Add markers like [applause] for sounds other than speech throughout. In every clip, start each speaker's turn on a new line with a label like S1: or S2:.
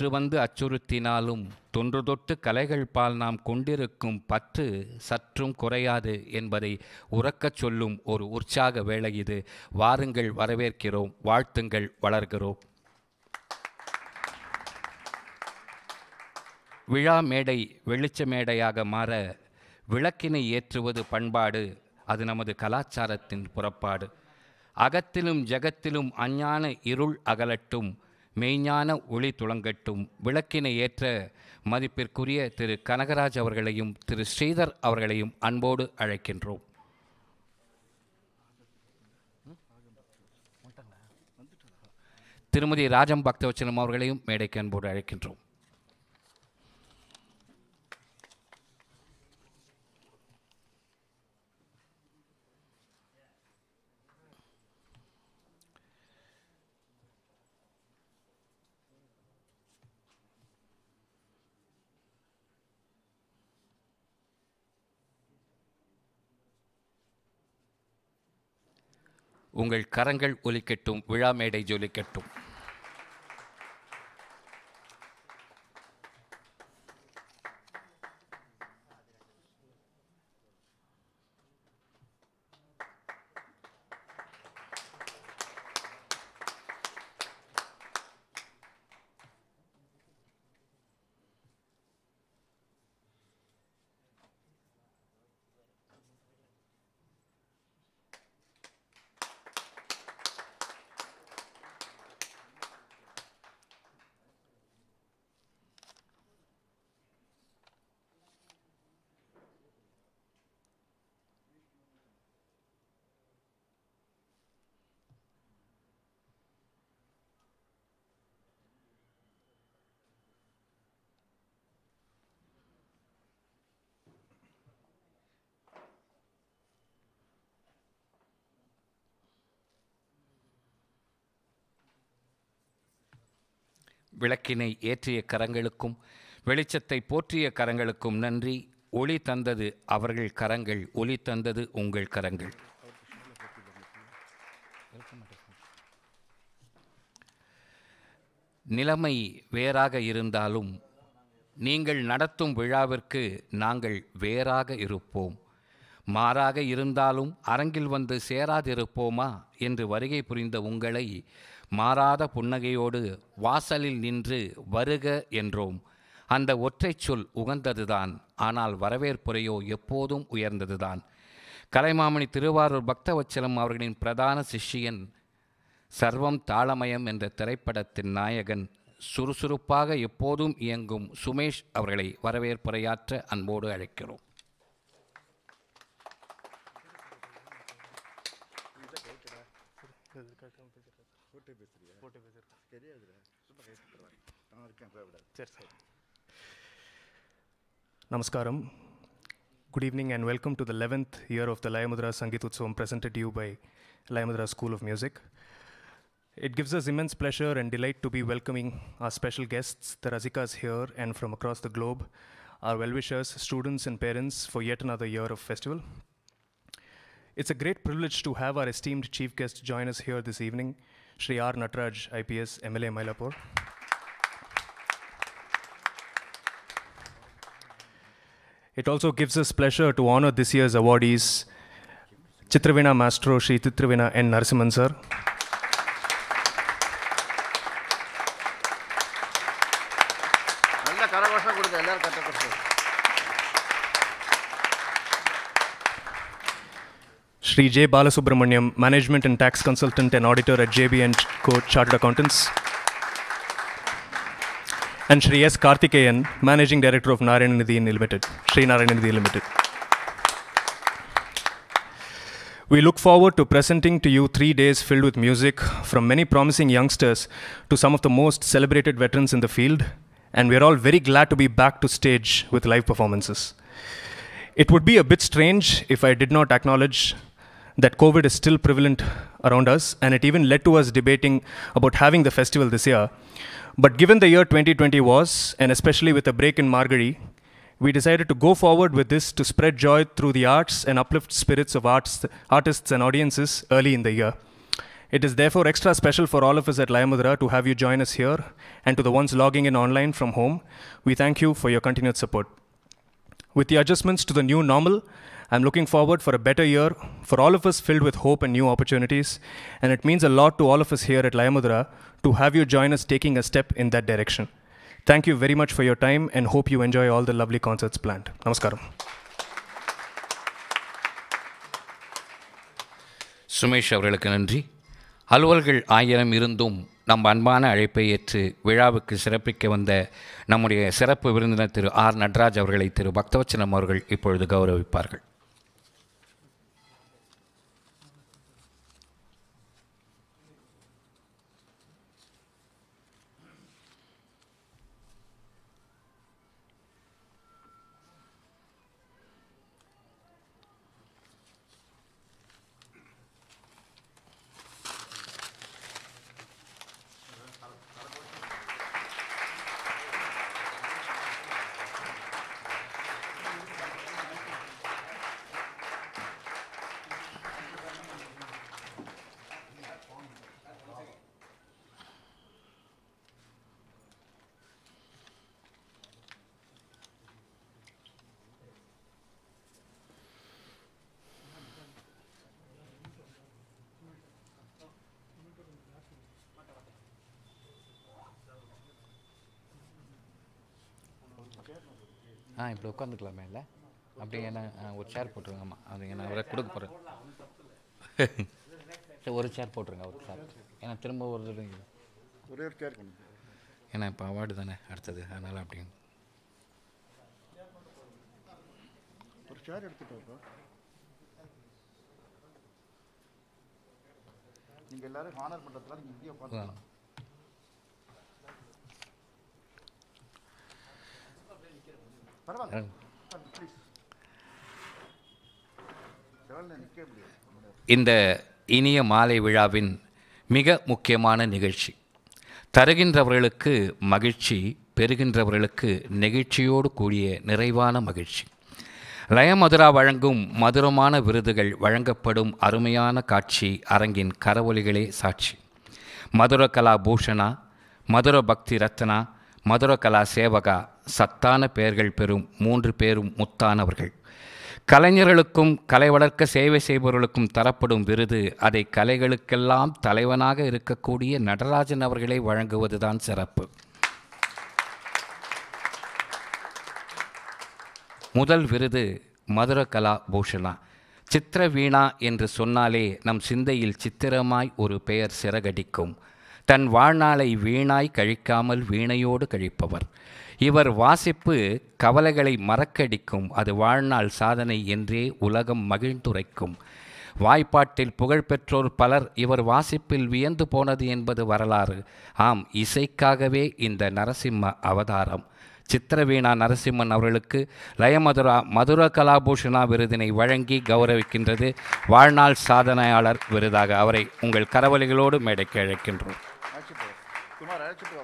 S1: தொற்று வந்து அச்சுறுத்தினாலும் தொன்று தொட்டு கலைகள் பால் நாம் கொண்டிருக்கும் பற்று சற்றும் குறையாது என்பதை உறக்கச் சொல்லும் ஒரு உற்சாக வேலை இது வாருங்கள் வரவேற்கிறோம் வாழ்த்துங்கள் வளர்கிறோம் விழா மேடை வெளிச்ச மேடையாக மாற விளக்கினை ஏற்றுவது பண்பாடு அது நமது கலாச்சாரத்தின் புறப்பாடு அகத்திலும் ஜகத்திலும் அஞ்ஞான இருள் அகலட்டும் மெய்ஞான ஒளி துளங்கட்டும் விளக்கினை ஏற்ற மதிப்பிற்குரிய திரு கனகராஜ் அவர்களையும் திரு ஸ்ரீதர் அவர்களையும் அன்போடு அழைக்கின்றோம் திருமதி ராஜம் பக்தவச்சனம் அவர்களையும் மேடைக்கு அன்போடு அழைக்கின்றோம் உங்கள் கரங்கள் ஒலிக்கட்டும் விழா மேடை ஜொலிக்கட்டும் விளக்கினை ஏற்றிய கரங்களுக்கும் வெளிச்சத்தை போற்றிய கரங்களுக்கும் நன்றி ஒளி தந்தது அவர்கள் கரங்கள் ஒளி தந்தது உங்கள் கரங்கள் நிலைமை வேறாக இருந்தாலும் நீங்கள் நடத்தும் விழாவிற்கு நாங்கள் வேறாக இருப்போம் மாறாக இருந்தாலும் அரங்கில் வந்து சேராதிருப்போமா என்று வருகை புரிந்த உங்களை மாறாத புன்னகையோடு வாசலில் நின்று வருக என்றோம் அந்த ஒற்றை சொல் உகந்ததுதான் ஆனால் வரவேற்புரையோ எப்போதும் உயர்ந்ததுதான் கலைமாமணி திருவாரூர் பக்தவச்சலம் அவர்களின் பிரதான சிஷ்யன் சர்வம் தாளமயம் என்ற திரைப்படத்தின் நாயகன் சுறுசுறுப்பாக எப்போதும் இயங்கும் சுமேஷ் அவர்களை வரவேற்புரையாற்ற அன்போடு அழைக்கிறோம்
S2: Namaskaram. Good evening and welcome to the 11th year of the Layamudra Sangit Utsavam presented to you by Layamudra School of Music. It gives us immense pleasure and delight to be welcoming our special guests, the Razikas here and from across the globe, our well-wishers, students and parents for yet another year of festival. It's a great privilege to have our esteemed chief guest join us here this evening, Sri R. Nataraj, IPS, MLA Mailapur. It also gives us pleasure to honor this year's awardees, Chitravina Mastro Sri Chitravina N. Narasimhan sir. Sri J. Balasubramaniam, Management and Tax Consultant and Auditor at JB & Co. Chartered Accountants and Shri S. Karthikeyan, Managing Director of Narayan Nidhi Limited, Shri Narayan Nidhi Limited. We look forward to presenting to you three days filled with music from many promising youngsters to some of the most celebrated veterans in the field, and we are all very glad to be back to stage with live performances. It would be a bit strange if I did not acknowledge that COVID is still prevalent around us, and it even led to us debating about having the festival this year. But given the year 2020 was, and especially with a break in Margery, we decided to go forward with this to spread joy through the arts and uplift spirits of arts, artists and audiences early in the year. It is therefore extra special for all of us at Layamudra to have you join us here and to the ones logging in online from home. We thank you for your continued support. With the adjustments to the new normal, I'm looking forward for a better year for all of us filled with hope and new opportunities. And it means a lot to all of us here at Layamudra to have you join us taking a step in that direction. Thank you very much for your time and hope you enjoy all the lovely concerts planned. Namaskaram.
S1: Sumesh அவர்களுக்கு நன்றி அலுவல்கள் ஆயிரம் இருந்தும் நம் அன்பான அழைப்பை ஏற்று விழாவுக்கு சிறப்பிக்க வந்த நம்முடைய சிறப்பு விருந்தினர் திரு ஆர் நட்ராஜ் அவர்களை திரு பக்தவச்சனம் அவர்கள் இப்பொழுது கௌரவிப்பார்கள் உட்காந்துக்கலாமே இல்லை அப்படிங்க என்ன ஒரு சேர் போட்டுருங்க அது அப்படிங்க நான் அவரை கொடுக்க போகிறேன் சரி ஒரு சேர் போட்டுருங்க ஒரு சேர் ஏன்னா திரும்ப ஒரு ஒரே ஒரு சேர் ஏன்னா இப்போ அவார்டு தானே
S3: அடுத்தது அதனால் அப்படிங்க ஒரு சேர் எடுத்துட்டு நீங்கள் எல்லோரும் ஹானர் பண்ணுறதுலாம் நீங்கள் இந்தியா பார்த்துக்கலாம்
S1: இந்த இனிய மாலை விழாவின் மிக முக்கியமான நிகழ்ச்சி தருகின்றவர்களுக்கு மகிழ்ச்சி பெறுகின்றவர்களுக்கு நெகிழ்ச்சியோடு கூடிய நிறைவான மகிழ்ச்சி லயமதுரா வழங்கும் மதுரமான விருதுகள் வழங்கப்படும் அருமையான காட்சி அரங்கின் கரவொலிகளே சாட்சி மதுர கலா பூஷணா மதுர பக்தி ரத்னா மதுர கலா சேவகா சத்தான பெயர்கள் பெறும் மூன்று பேரும் முத்தானவர்கள் கலைஞர்களுக்கும் கலை வளர்க்க சேவை செய்பவர்களுக்கும் தரப்படும் விருது அதை கலைகளுக்கெல்லாம் தலைவனாக இருக்கக்கூடிய நடராஜன் அவர்களை வழங்குவதுதான் சிறப்பு முதல் விருது மதுர கலா பூஷணா சித்திர வீணா என்று சொன்னாலே நம் சிந்தையில் சித்திரமாய் ஒரு பெயர் சிறகடிக்கும் தன் வாழ்நாளை வீணாய் கழிக்காமல் வீணையோடு கழிப்பவர் இவர் வாசிப்பு கவலைகளை மறக்கடிக்கும் அது வாழ்நாள் சாதனை என்றே உலகம் மகிழ்ந்துரைக்கும் வாய்ப்பாட்டில் புகழ்பெற்றோர் பலர் இவர் வாசிப்பில் வியந்து போனது என்பது வரலாறு ஆம் இசைக்காகவே இந்த நரசிம்ம அவதாரம் சித்திரவீணா நரசிம்மன் அவர்களுக்கு லயமதுரா மதுர கலாபூஷணா விருதினை வழங்கி கௌரவிக்கின்றது வாழ்நாள் சாதனையாளர் விருதாக அவரை உங்கள் கரவலிகளோடு மேடைக்கு அழைக்கின்றோம் Guimarães, tipo,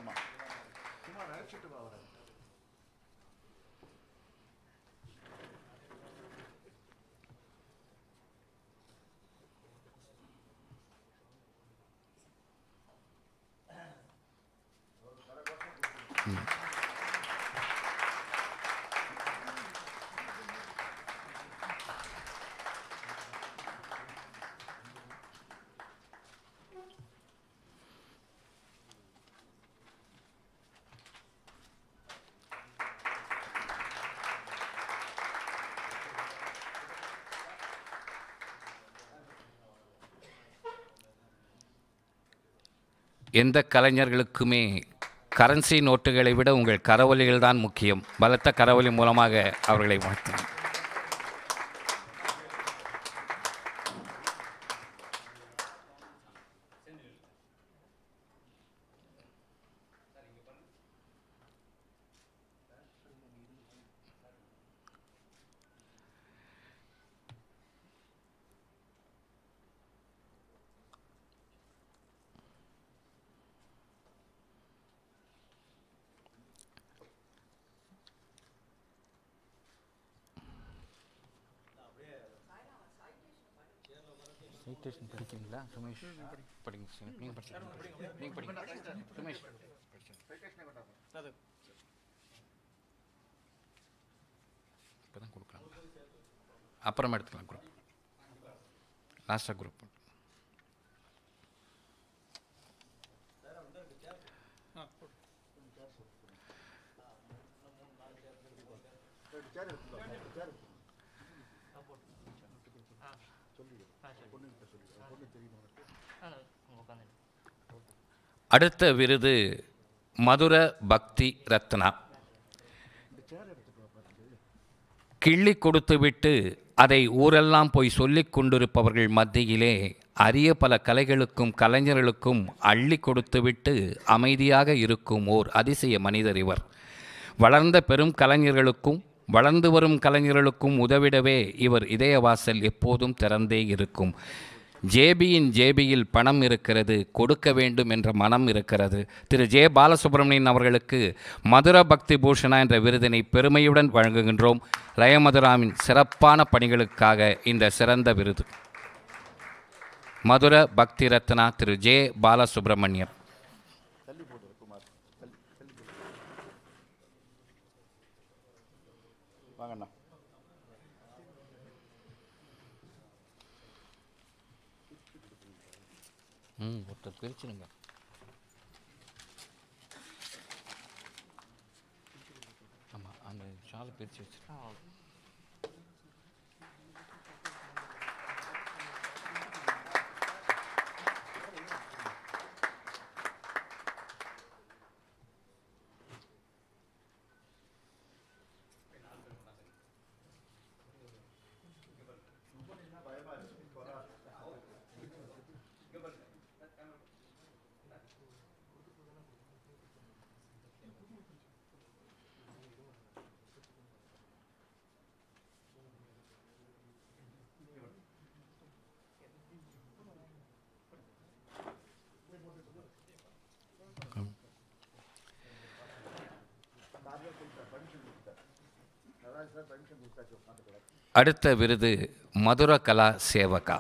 S1: எந்த கலைஞர்களுக்குமே கரன்சி நோட்டுகளை விட உங்கள் கரவொலிகள் தான் முக்கியம் பலத்த கரவொலி மூலமாக அவர்களை வாழ்த்தினோம் Parinho, sim. Parinho, parinho. Parinho, parinho. Tu mexe.
S3: Nada.
S4: இப்போதான்
S1: கொடுக்குறாங்க அப்புறமா எடுத்துக்கலாம் குரூப் லாஸ்ட்டாக குரூப் ஆ அடுத்த விருது மதுர பக்தி ரத்னா கிள்ளி கொடுத்துவிட்டு அதை ஊரெல்லாம் போய் சொல்லிக் கொண்டிருப்பவர்கள் மத்தியிலே அரிய பல கலைகளுக்கும் கலைஞர்களுக்கும் அள்ளி கொடுத்துவிட்டு அமைதியாக இருக்கும் ஓர் அதிசய மனிதர் இவர் வளர்ந்த பெரும் கலைஞர்களுக்கும் வளர்ந்து வரும் கலைஞர்களுக்கும் உதவிடவே இவர் இதயவாசல் எப்போதும் திறந்தே இருக்கும் ஜேபியின் ஜேபியில் பணம் இருக்கிறது கொடுக்க வேண்டும் என்ற மனம் இருக்கிறது திரு ஜே பாலசுப்ரமணியன் அவர்களுக்கு மதுர பக்தி பூஷணா என்ற விருதினை பெருமையுடன் வழங்குகின்றோம் லயமதுராமின் சிறப்பான பணிகளுக்காக இந்த சிறந்த விருது மதுர பக்தி ரத்னா திரு ஜே பாலசுப்ரமணியம் ம் ஒருத்தர் பிரிச்சிருங்க அடுத்த விருது மதுர கலா சேவகா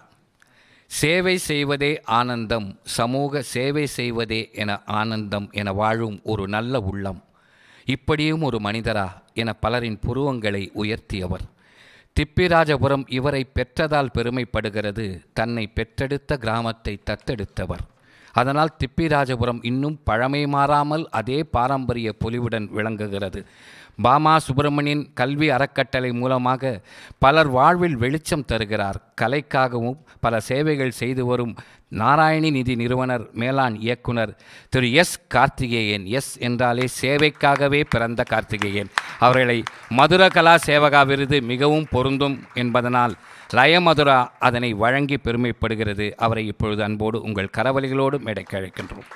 S1: சேவை செய்வதே ஆனந்தம் சமூக சேவை செய்வதே என ஆனந்தம் என வாழும் ஒரு நல்ல உள்ளம் இப்படியும் ஒரு மனிதரா என பலரின் புருவங்களை உயர்த்தியவர் திப்பிராஜபுரம் இவரை பெற்றதால் பெருமைப்படுகிறது தன்னை பெற்றெடுத்த கிராமத்தை தத்தெடுத்தவர் அதனால் திப்பிராஜபுரம் இன்னும் பழமை மாறாமல் அதே பாரம்பரிய பொலிவுடன் விளங்குகிறது பாமா சுப்பிரமணியன் கல்வி அறக்கட்டளை மூலமாக பலர் வாழ்வில் வெளிச்சம் தருகிறார் கலைக்காகவும் பல சேவைகள் செய்து வரும் நாராயணி நிதி நிறுவனர் மேலாண் இயக்குனர் திரு எஸ் கார்த்திகேயன் எஸ் என்றாலே சேவைக்காகவே பிறந்த கார்த்திகேயன் அவர்களை மதுர கலா சேவகா விருது மிகவும் பொருந்தும் என்பதனால் லயமதுரா அதனை வழங்கி பெருமைப்படுகிறது அவரை இப்பொழுது அன்போடு உங்கள் கரவலிகளோடு மேடைக்கு அழைக்கின்றோம்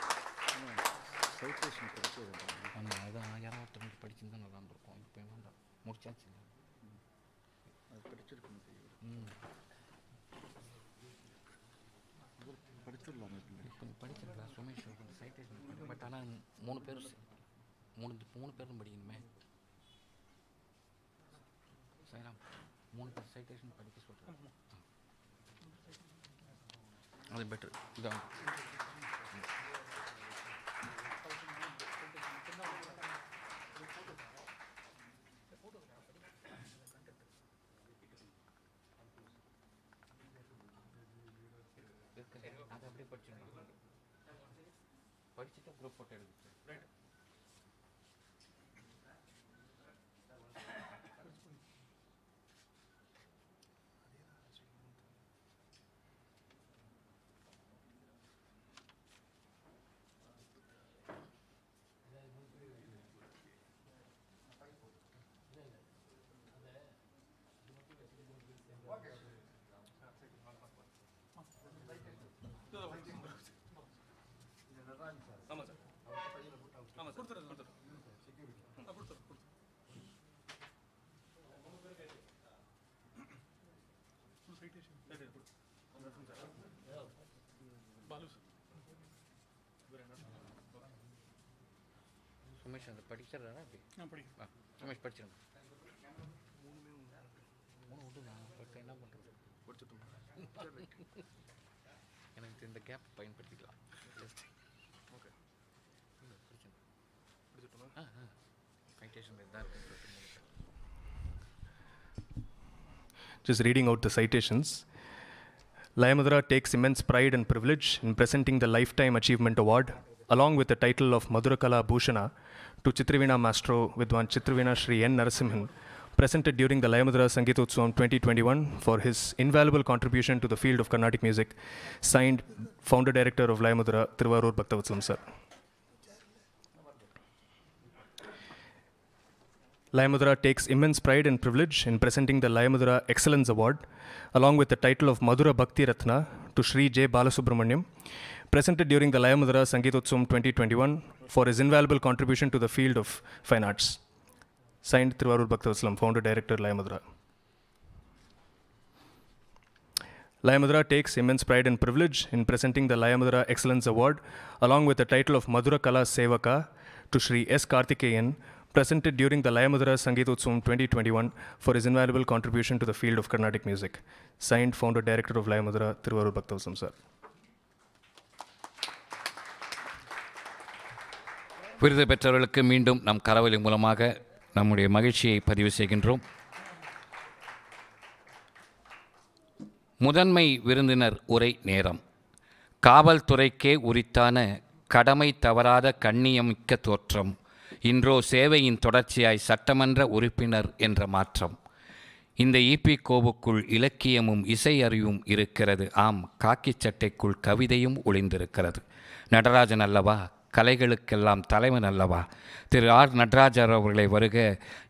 S1: సుమేష్ అంత படிக்கிறா அப்படி நான் படி சுமேஷ் படிச்சிருங்க
S2: மூணுமே உண்டு மூணு உண்டு நான் பட் என்ன பண்ணுறது படிச்சுட்டு எனக்கு இந்த கேப் பயன்படுத்திக்கலாம் ஜஸ்ட் ஓகே படிச்சிருங்க படிச்சுட்டுமா ஆ ஆ சைட்டேஷன் இருந்தால் இருக்கும் Just reading out the citations. Layamudra takes immense pride and privilege in presenting the Lifetime Achievement Award, along with the title of Madhurakala Bhushana, to Chitrivina Mastro Vidwan Chitrivina Sri N. Narasimhan, presented during the Layamudra Sangeetotsavam 2021 for his invaluable contribution to the field of Carnatic music, signed founder-director of Layamudra, Thiruvarur Bhaktavatsam, sir. Layamudra takes immense pride and privilege in presenting the Layamudra Excellence Award, along with the title of Madhura Bhakti Ratna to Sri J. Balasubramanyam, presented during the Layamudra Sangeetotsum 2021 for his invaluable contribution to the field of fine arts. Signed, Thiruvarur Bhaktavasalam, founder director Layamudra. Layamudra takes immense pride and privilege in presenting the Layamudra Excellence Award, along with the title of Madhura Kala Sevaka, to Sri S. Karthikeyan presented during the Layamudra Sangeet Utsavam 2021 for his invaluable contribution to the field of Carnatic music. Signed, founder, director of Layamudra, Thiruvarul Bhaktavasam, sir.
S1: விருது பெற்றவர்களுக்கு மீண்டும் நம் கரவலி மூலமாக நம்முடைய மகிழ்ச்சியை பதிவு செய்கின்றோம் முதன்மை விருந்தினர் உரை நேரம் காவல்துறைக்கே உரித்தான கடமை தவறாத கண்ணியமிக்க தோற்றம் இன்றோ சேவையின் தொடர்ச்சியாய் சட்டமன்ற உறுப்பினர் என்ற மாற்றம் இந்த ஈபிகோவுக்குள் இலக்கியமும் இசை அறிவும் இருக்கிறது ஆம் காக்கி சட்டைக்குள் கவிதையும் ஒளிந்திருக்கிறது நடராஜன் அல்லவா கலைகளுக்கெல்லாம் தலைவன் அல்லவா திரு ஆர் நடராஜர் அவர்களை வருக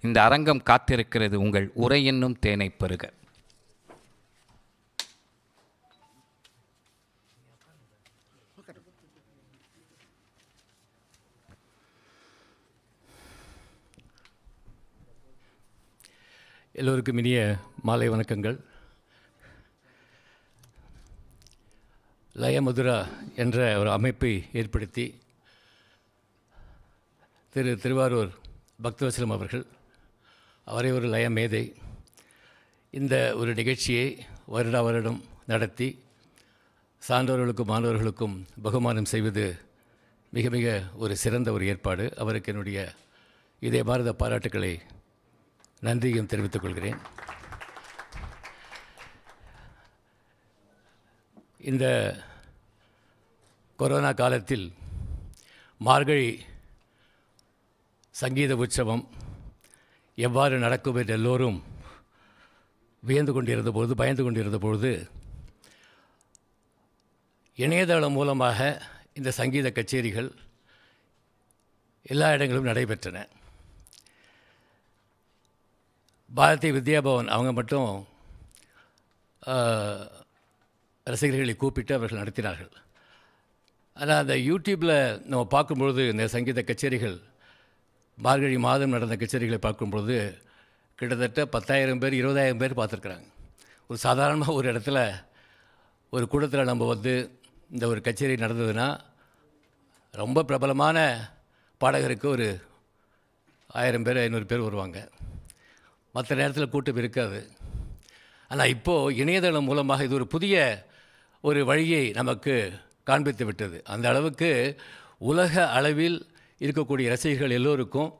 S1: இந்த அரங்கம் காத்திருக்கிறது உங்கள் உரை என்னும் தேனை பெறுக
S5: எல்லோருக்கும் இனிய மாலை வணக்கங்கள் லயமதுரா என்ற ஒரு அமைப்பை ஏற்படுத்தி திரு திருவாரூர் பக்தவசலம் அவர்கள் அவரே ஒரு லய மேதை இந்த ஒரு நிகழ்ச்சியை வருடா வருடம் நடத்தி சான்றவர்களுக்கும் மாணவர்களுக்கும் பகுமானம் செய்வது மிக மிக ஒரு சிறந்த ஒரு ஏற்பாடு அவருக்கு என்னுடைய இதே பாரத பாராட்டுக்களை நன்றியும் தெரிவித்துக் கொள்கிறேன் இந்த கொரோனா காலத்தில் மார்கழி சங்கீத உற்சவம் எவ்வாறு நடக்கும் என்று எல்லோரும் வியந்து கொண்டிருந்த பொழுது பயந்து கொண்டிருந்த பொழுது இணையதளம் மூலமாக இந்த சங்கீத கச்சேரிகள் எல்லா இடங்களும் நடைபெற்றன பாரதி வித்யாபவன் அவங்க மட்டும் ரசிகர்களை கூப்பிட்டு அவர்கள் நடத்தினார்கள் ஆனால் அந்த யூடியூப்பில் நம்ம பார்க்கும்பொழுது இந்த சங்கீத கச்சேரிகள் மார்கழி மாதம் நடந்த கச்சேரிகளை பார்க்கும்பொழுது கிட்டத்தட்ட பத்தாயிரம் பேர் இருபதாயிரம் பேர் பார்த்துருக்குறாங்க ஒரு சாதாரணமாக ஒரு இடத்துல ஒரு கூட்டத்தில் நம்ம வந்து இந்த ஒரு கச்சேரி நடந்ததுன்னா ரொம்ப பிரபலமான பாடகருக்கு ஒரு ஆயிரம் பேர் ஐநூறு பேர் வருவாங்க மற்ற நேரத்தில் கூட்டம் இருக்காது ஆனால் இப்போது இணையதளம் மூலமாக இது ஒரு புதிய ஒரு வழியை நமக்கு காண்பித்து விட்டது அந்த அளவுக்கு உலக அளவில் இருக்கக்கூடிய ரசிகர்கள் எல்லோருக்கும்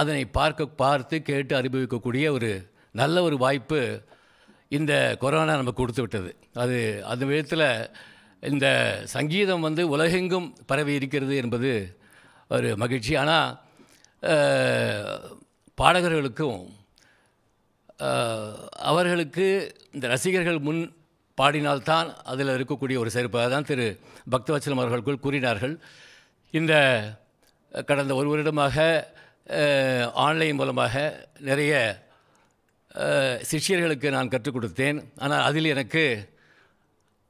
S5: அதனை பார்க்க பார்த்து கேட்டு அனுபவிக்கக்கூடிய ஒரு நல்ல ஒரு வாய்ப்பு இந்த கொரோனா நமக்கு கொடுத்து விட்டது அது அந்த விதத்தில் இந்த சங்கீதம் வந்து உலகெங்கும் பரவி இருக்கிறது என்பது ஒரு மகிழ்ச்சி ஆனால் பாடகர்களுக்கும் அவர்களுக்கு இந்த ரசிகர்கள் முன் பாடினால்தான் அதில் இருக்கக்கூடிய ஒரு சிறப்பு தான் திரு பக்தவச்சலம் அவர்களுக்குள் கூறினார்கள் இந்த கடந்த ஒரு வருடமாக ஆன்லைன் மூலமாக நிறைய சிஷியர்களுக்கு நான் கற்றுக் கொடுத்தேன் ஆனால் அதில் எனக்கு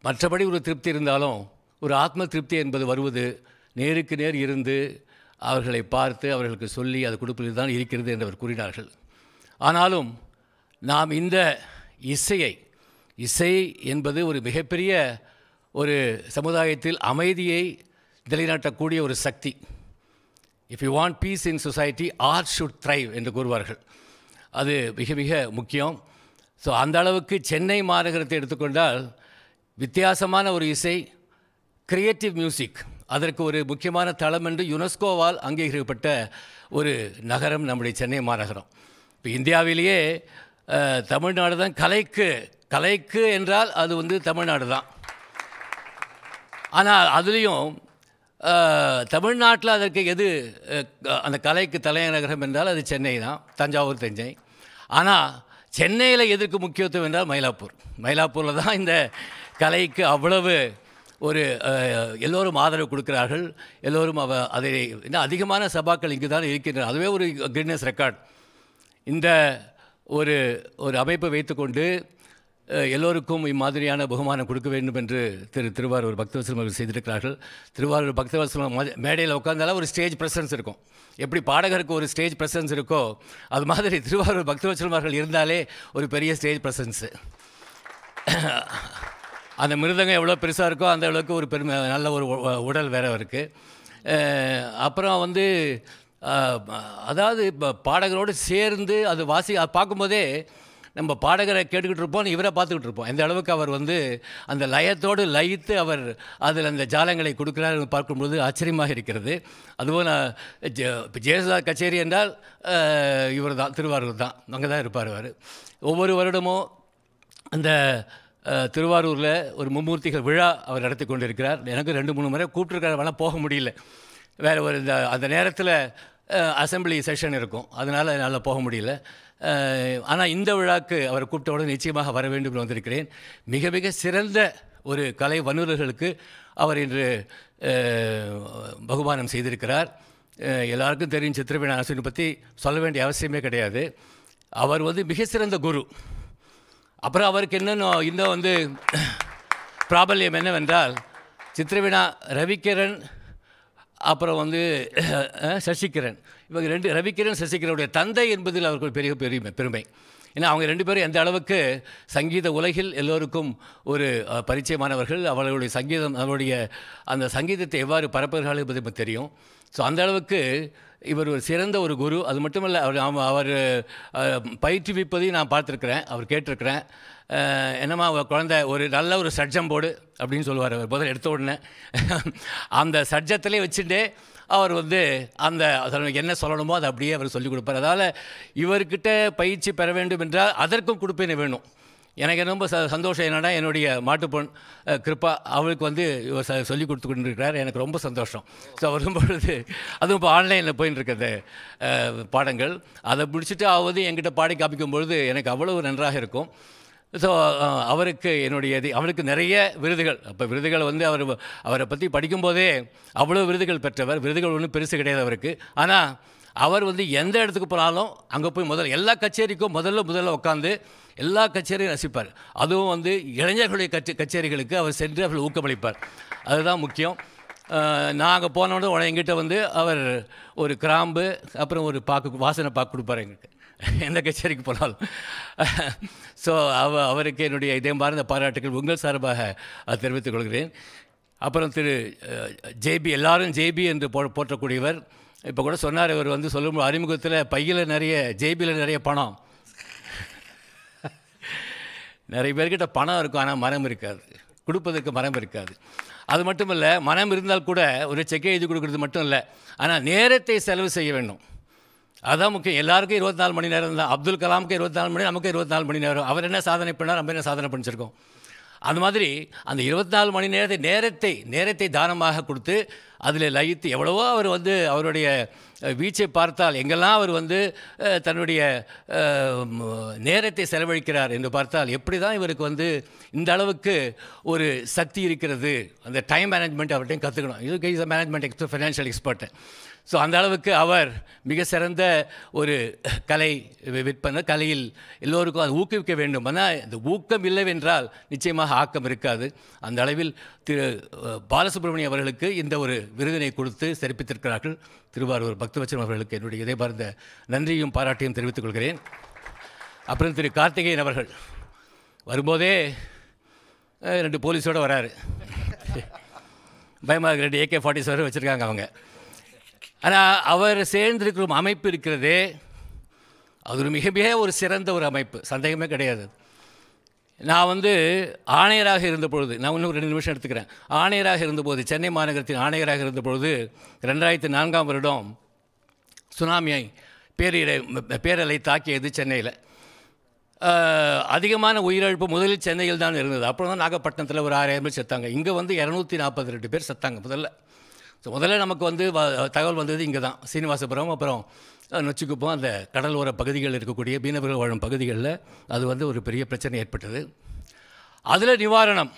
S5: மற்றபடி ஒரு திருப்தி இருந்தாலும் ஒரு ஆத்ம திருப்தி என்பது வருவது நேருக்கு நேர் இருந்து அவர்களை பார்த்து அவர்களுக்கு சொல்லி அது கொடுப்பதில் தான் இருக்கிறது என்று அவர் கூறினார்கள் ஆனாலும் நாம் இந்த இசையை இசை என்பது ஒரு மிகப்பெரிய ஒரு சமுதாயத்தில் அமைதியை நிலைநாட்டக்கூடிய ஒரு சக்தி if you want peace in society art should thrive என்று கூறுவார்கள் அது மிக மிக முக்கியம் ஸோ அந்த அளவுக்கு சென்னை மாநகரத்தை எடுத்துக்கொண்டால் வித்தியாசமான ஒரு இசை கிரியேட்டிவ் மியூசிக் அதற்கு ஒரு முக்கியமான தளம் என்று யுனெஸ்கோவால் அங்கீகரிக்கப்பட்ட ஒரு நகரம் நம்முடைய சென்னை மாநகரம் இப்போ இந்தியாவிலேயே தமிழ்நாடு தான் கலைக்கு கலைக்கு என்றால் அது வந்து தமிழ்நாடு தான் ஆனால் அதுலேயும் தமிழ்நாட்டில் அதற்கு எது அந்த கலைக்கு தலைநகரம் என்றால் அது சென்னை தான் தஞ்சாவூர் தஞ்சை ஆனால் சென்னையில் எதற்கு முக்கியத்துவம் என்றால் மயிலாப்பூர் மயிலாப்பூரில் தான் இந்த கலைக்கு அவ்வளவு ஒரு எல்லோரும் ஆதரவு கொடுக்கிறார்கள் எல்லோரும் அவ அதை இன்னும் அதிகமான சபாக்கள் இங்கு தான் இருக்கின்றன அதுவே ஒரு கின்னஸ் ரெக்கார்ட் இந்த ஒரு ஒரு அமைப்பை வைத்துக்கொண்டு எல்லோருக்கும் இம்மாதிரியான பகுமானம் கொடுக்க வேண்டும் என்று திரு திருவாரூர் பக்தவசலம் அவர்கள் செய்திருக்கிறார்கள் திருவாரூர் பக்தவசலம் மேடையில் உட்காந்தாலும் ஒரு ஸ்டேஜ் ப்ரெசன்ஸ் இருக்கும் எப்படி பாடகருக்கு ஒரு ஸ்டேஜ் ப்ரெசன்ஸ் இருக்கோ அது மாதிரி திருவாரூர் பக்தவசலம் அவர்கள் இருந்தாலே ஒரு பெரிய ஸ்டேஜ் ப்ரெசன்ஸு அந்த மிருதங்கம் எவ்வளோ பெருசாக இருக்கோ அந்த அளவுக்கு ஒரு பெருமை நல்ல ஒரு உடல் வேறு இருக்குது அப்புறம் வந்து அதாவது இப்போ பாடகரோடு சேர்ந்து அது வாசி அதை பார்க்கும்போதே நம்ம பாடகரை கேட்டுக்கிட்டு இருப்போம் இவரை பார்த்துக்கிட்டு இருப்போம் எந்த அளவுக்கு அவர் வந்து அந்த லயத்தோடு லயித்து அவர் அதில் அந்த ஜாலங்களை கொடுக்கிறார் பார்க்கும்பொழுது ஆச்சரியமாக இருக்கிறது அதுவும் நான் இப்போ கச்சேரி என்றால் இவர் தான் திருவாரூர் தான் அங்கே தான் இருப்பார் அவர் ஒவ்வொரு வருடமும் அந்த திருவாரூரில் ஒரு மும்மூர்த்திகள் விழா அவர் நடத்தி கொண்டிருக்கிறார் எனக்கு ரெண்டு மூணு முறை கூப்பிட்டுருக்காரு வேணால் போக முடியல வேறு ஒரு இந்த அந்த நேரத்தில் அசம்பிளி செஷன் இருக்கும் அதனால் என்னால் போக முடியல ஆனால் இந்த விழாக்கு அவர் கூப்பிட்டவுடன் நிச்சயமாக வர வேண்டும் வந்திருக்கிறேன் மிக மிக சிறந்த ஒரு கலை வல்லுநர்களுக்கு அவர் இன்று பகுமானம் செய்திருக்கிறார் எல்லாருக்கும் தெரியும் சித்திரவீண அரசு பற்றி சொல்ல வேண்டிய அவசியமே கிடையாது அவர் வந்து மிக சிறந்த குரு அப்புறம் அவருக்கு என்னென்ன இன்னும் வந்து பிராபல்யம் என்னவென்றால் சித்திரவீணா ரவிக்கிரன் அப்புறம் வந்து சசிகிரன் இவங்க ரெண்டு ரவிக்கிரன் சசிகிரனுடைய தந்தை என்பதில் அவர்கள் பெரிய பெரிய பெருமை ஏன்னா அவங்க ரெண்டு பேரும் எந்த அளவுக்கு சங்கீத உலகில் எல்லோருக்கும் ஒரு பரிச்சயமானவர்கள் அவர்களுடைய சங்கீதம் அவருடைய அந்த சங்கீதத்தை எவ்வாறு பரப்புகிறார்கள் என்பது நமக்கு தெரியும் ஸோ அந்த அளவுக்கு இவர் ஒரு சிறந்த ஒரு குரு அது மட்டுமல்ல அவர் அவர் பயிற்றுவிப்பதையும் நான் பார்த்துருக்குறேன் அவர் கேட்டிருக்கிறேன் என்னம்மா குழந்தை ஒரு நல்ல ஒரு சட்ஜம் போடு அப்படின்னு சொல்லுவார் அவர் போதில் எடுத்த உடனே [laughs] அந்த சட்ஜத்திலே வச்சுட்டு அவர் வந்து அந்த என்ன சொல்லணுமோ அதை அப்படியே அவர் சொல்லிக் கொடுப்பார் அதனால் இவர்கிட்ட பயிற்சி பெற வேண்டும் என்றால் அதற்கும் கொடுப்பேன் வேணும் எனக்கு ரொம்ப ச சந்தோஷம் என்னென்னா என்னுடைய மாட்டுப்பொன் கிருப்பா அவளுக்கு வந்து ச சொல்லி கொடுத்து கொண்டிருக்கிறார் எனக்கு ரொம்ப சந்தோஷம் ஸோ வரும்பொழுது அதுவும் இப்போ ஆன்லைனில் போயின்னு இருக்கிறது பாடங்கள் அதை பிடிச்சிட்டு ஆவது என்கிட்ட பாடி காமிக்கும் பொழுது எனக்கு அவ்வளோ நன்றாக இருக்கும் ஸோ uh, அவருக்கு என்னுடைய இது அவருக்கு நிறைய விருதுகள் அப்போ விருதுகள் வந்து அவர் அவரை பற்றி படிக்கும்போதே அவ்வளோ விருதுகள் பெற்றவர் விருதுகள் ஒன்றும் பெருசு கிடையாது அவருக்கு ஆனால் அவர் வந்து எந்த இடத்துக்கு போனாலும் அங்கே போய் முதல்ல எல்லா கச்சேரிக்கும் முதல்ல முதல்ல உட்காந்து எல்லா கச்சேரியும் ரசிப்பார் அதுவும் வந்து இளைஞர்களுடைய கச்சே கச்சேரிகளுக்கு அவர் சென்று அவர்கள் ஊக்கமளிப்பார் அதுதான் முக்கியம் நாங்கள் போனோட உடனே எங்கிட்ட வந்து அவர் ஒரு கிராம்பு அப்புறம் ஒரு பாக்கு வாசனை பாக்கு கொடுப்பார் எங்கிட்ட [laughs] எந்த கச்சேரிக்கு போனாலும் ஸோ [laughs] அவ அவருக்கு என்னுடைய இதே மார்ந்த பாராட்டுகள் உங்கள் சார்பாக தெரிவித்துக் கொள்கிறேன் அப்புறம் திரு ஜேபி எல்லாரும் ஜேபி என்று போ போற்றக்கூடியவர் இப்போ கூட சொன்னார் இவர் வந்து சொல்லும் அறிமுகத்தில் பையில் நிறைய ஜேபியில் நிறைய பணம் [laughs] நிறைய பேர்கிட்ட பணம் இருக்கும் ஆனால் மனம் இருக்காது கொடுப்பதற்கு மனம் இருக்காது அது மட்டும் இல்லை மனம் இருந்தால் கூட ஒரு செக்கை எழுதி கொடுக்குறது மட்டும் இல்லை ஆனால் நேரத்தை செலவு செய்ய வேண்டும் அதுதான் முக்கியம் எல்லாருக்கும் இருபத்தி நாலு மணி நேரம் தான் அப்துல் கலாமுக்கு இருபத்தி நாலு மணி நமக்கு இருபத்தி நாலு மணி நேரம் அவர் என்ன சாதனை பண்ணார் நம்ம என்ன சாதனை பண்ணிச்சிருக்கோம் அந்த மாதிரி அந்த இருபத்தி நாலு மணி நேரத்தை நேரத்தை நேரத்தை தானமாக கொடுத்து அதில் லயித்து எவ்வளவோ அவர் வந்து அவருடைய வீச்சை பார்த்தால் எங்கெல்லாம் அவர் வந்து தன்னுடைய நேரத்தை செலவழிக்கிறார் என்று பார்த்தால் எப்படி தான் இவருக்கு வந்து இந்த அளவுக்கு ஒரு சக்தி இருக்கிறது அந்த டைம் மேனேஜ்மெண்ட் அவர்கிட்டையும் கற்றுக்கணும் இது guys management ex financial expert so அந்த அளவுக்கு அவர் மிக சிறந்த ஒரு கலை விற்பனை கலையில் எல்லோருக்கும் அதை ஊக்குவிக்க வேண்டும் ஆனால் இந்த ஊக்கம் இல்லைவென்றால் நிச்சயமாக ஆக்கம் இருக்காது அந்த அளவில் திரு பாலசுப்ரமணியம் அவர்களுக்கு இந்த ஒரு விருதினை கொடுத்து சிறப்பித்திருக்கிறார்கள் திருவாரூர் பக்தவச்சரம் அவர்களுக்கு என்னுடைய இதைபார்ந்த நன்றியும் பாராட்டியும் தெரிவித்துக் கொள்கிறேன் அப்புறம் திரு கார்த்திகேயன் அவர்கள் வரும்போதே ரெண்டு போலீஸோடு வராரு பயமாக ரெண்டு ஏகே ஃபார்ட்டி செவன் வச்சுருக்காங்க அவங்க ஆனால் அவர் சேர்ந்திருக்கிற அமைப்பு இருக்கிறது அது ஒரு மிக மிக ஒரு சிறந்த ஒரு அமைப்பு சந்தேகமே கிடையாது நான் வந்து ஆணையராக இருந்த பொழுது நான் இன்னும் ரெண்டு நிமிஷம் எடுத்துக்கிறேன் ஆணையராக இருந்தபோது சென்னை மாநகரத்தின் ஆணையராக இருந்தபொழுது ரெண்டாயிரத்தி நான்காம் வருடம் சுனாமியை பேரிடை பேரலை தாக்கியது சென்னையில் அதிகமான உயிரிழப்பு முதலில் சென்னையில் தான் இருந்தது அப்புறம் தான் நாகப்பட்டினத்தில் ஒரு ஆறாயிரம் பேர் செத்தாங்க இங்கே வந்து இரநூத்தி நாற்பத்தி ரெண்டு பேர் செத்தாங்க முதல்ல ஸோ முதல்ல நமக்கு வந்து தகவல் வந்தது இங்கே தான் சீனிவாசபுரம் அப்புறம் நொச்சிக்குப்போம் அந்த கடலோர பகுதிகளில் இருக்கக்கூடிய மீனவர்கள் வாழும் பகுதிகளில் அது வந்து ஒரு பெரிய பிரச்சனை ஏற்பட்டது அதில் நிவாரணம்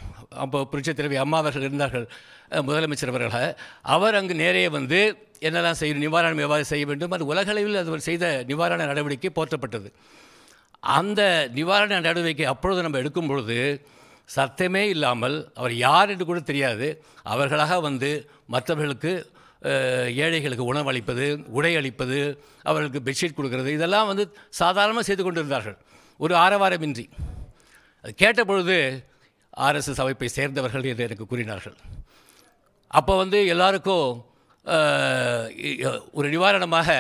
S5: அப்போ புரட்சி தலைவி அம்மா அவர்கள் இருந்தார்கள் முதலமைச்சர் அவர்களாக அவர் அங்கு நேரே வந்து என்னெல்லாம் செய்ய நிவாரணம் எவ்வாறு செய்ய வேண்டும் அது உலகளவில் அது செய்த நிவாரண நடவடிக்கை போற்றப்பட்டது அந்த நிவாரண நடவடிக்கை அப்பொழுது நம்ம எடுக்கும் பொழுது சத்தமே இல்லாமல் அவர் யார் என்று கூட தெரியாது அவர்களாக வந்து மற்றவர்களுக்கு ஏழைகளுக்கு உணவளிப்பது உடை அளிப்பது அவர்களுக்கு பெட்ஷீட் கொடுக்கறது இதெல்லாம் வந்து சாதாரணமாக செய்து கொண்டிருந்தார்கள் ஒரு ஆரவாரமின்றி அது கேட்டபொழுது ஆர்எஸ்எஸ் அமைப்பை சேர்ந்தவர்கள் என்று எனக்கு கூறினார்கள் அப்போ வந்து எல்லாருக்கும் ஒரு நிவாரணமாக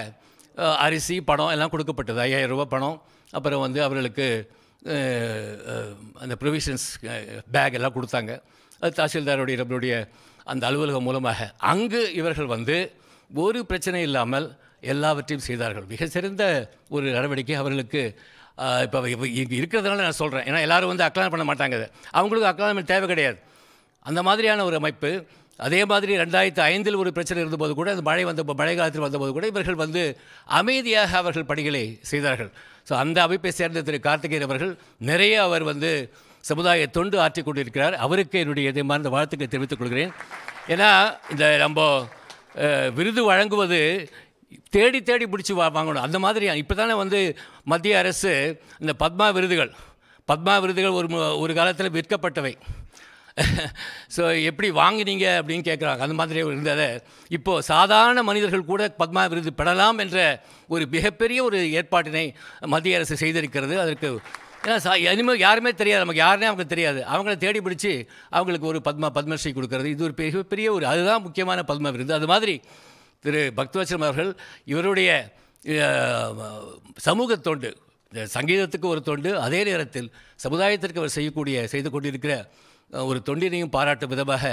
S5: அரிசி பணம் எல்லாம் கொடுக்கப்பட்டது ஐயாயிரம் ரூபா பணம் அப்புறம் வந்து அவர்களுக்கு அந்த ப்ரொவிஷன்ஸ் பேக் எல்லாம் கொடுத்தாங்க அது தாசில்தாருடைய நம்மளுடைய அந்த அலுவலகம் மூலமாக அங்கு இவர்கள் வந்து ஒரு பிரச்சனை இல்லாமல் எல்லாவற்றையும் செய்தார்கள் மிக சிறந்த ஒரு நடவடிக்கை அவர்களுக்கு இப்போ இங்கே இருக்கிறதுனால நான் சொல்கிறேன் ஏன்னா எல்லோரும் வந்து அக்லானம் பண்ண மாட்டாங்க அவங்களுக்கு அக்லானம் தேவை கிடையாது அந்த மாதிரியான ஒரு அமைப்பு அதே மாதிரி ரெண்டாயிரத்து ஐந்தில் ஒரு பிரச்சனை இருந்தபோது கூட அந்த மழை வந்த மழை காலத்தில் வந்தபோது கூட இவர்கள் வந்து அமைதியாக அவர்கள் பணிகளை செய்தார்கள் ஸோ அந்த அமைப்பை சேர்ந்த திரு கார்த்திகேயன் அவர்கள் நிறைய அவர் வந்து சமுதாய தொண்டு ஆற்றி கொண்டிருக்கிறார் அவருக்கு என்னுடைய மார்ந்த வாழ்த்துக்களை தெரிவித்துக் கொள்கிறேன் ஏன்னா இந்த நம்ம விருது வழங்குவது தேடி தேடி பிடிச்சி வா வாங்கணும் அந்த மாதிரி இப்போ தானே வந்து மத்திய அரசு இந்த பத்மா விருதுகள் பத்மா விருதுகள் ஒரு ஒரு காலத்தில் விற்கப்பட்டவை ஸோ [laughs] எப்படி வாங்கினீங்க அப்படின்னு கேட்குறாங்க அந்த மாதிரி இருந்தது இப்போது சாதாரண மனிதர்கள் கூட பத்மா விருது பெறலாம் என்ற ஒரு மிகப்பெரிய ஒரு ஏற்பாட்டினை மத்திய அரசு செய்திருக்கிறது அதற்கு ஏன்னா இனிமேல் யாருமே தெரியாது நமக்கு யாருனே அவங்களுக்கு தெரியாது அவங்கள தேடி பிடிச்சி அவங்களுக்கு ஒரு பத்மா பத்மஸ்ரீ கொடுக்கறது இது ஒரு பெரிய பெரிய ஒரு அதுதான் முக்கியமான பத்ம விருது அது மாதிரி திரு பக்தவச்சரம் அவர்கள் இவருடைய சமூக தொண்டு சங்கீதத்துக்கு ஒரு தொண்டு அதே நேரத்தில் சமுதாயத்திற்கு அவர் செய்யக்கூடிய செய்து கொண்டிருக்கிற ஒரு தொண்டினையும் பாராட்டும் விதமாக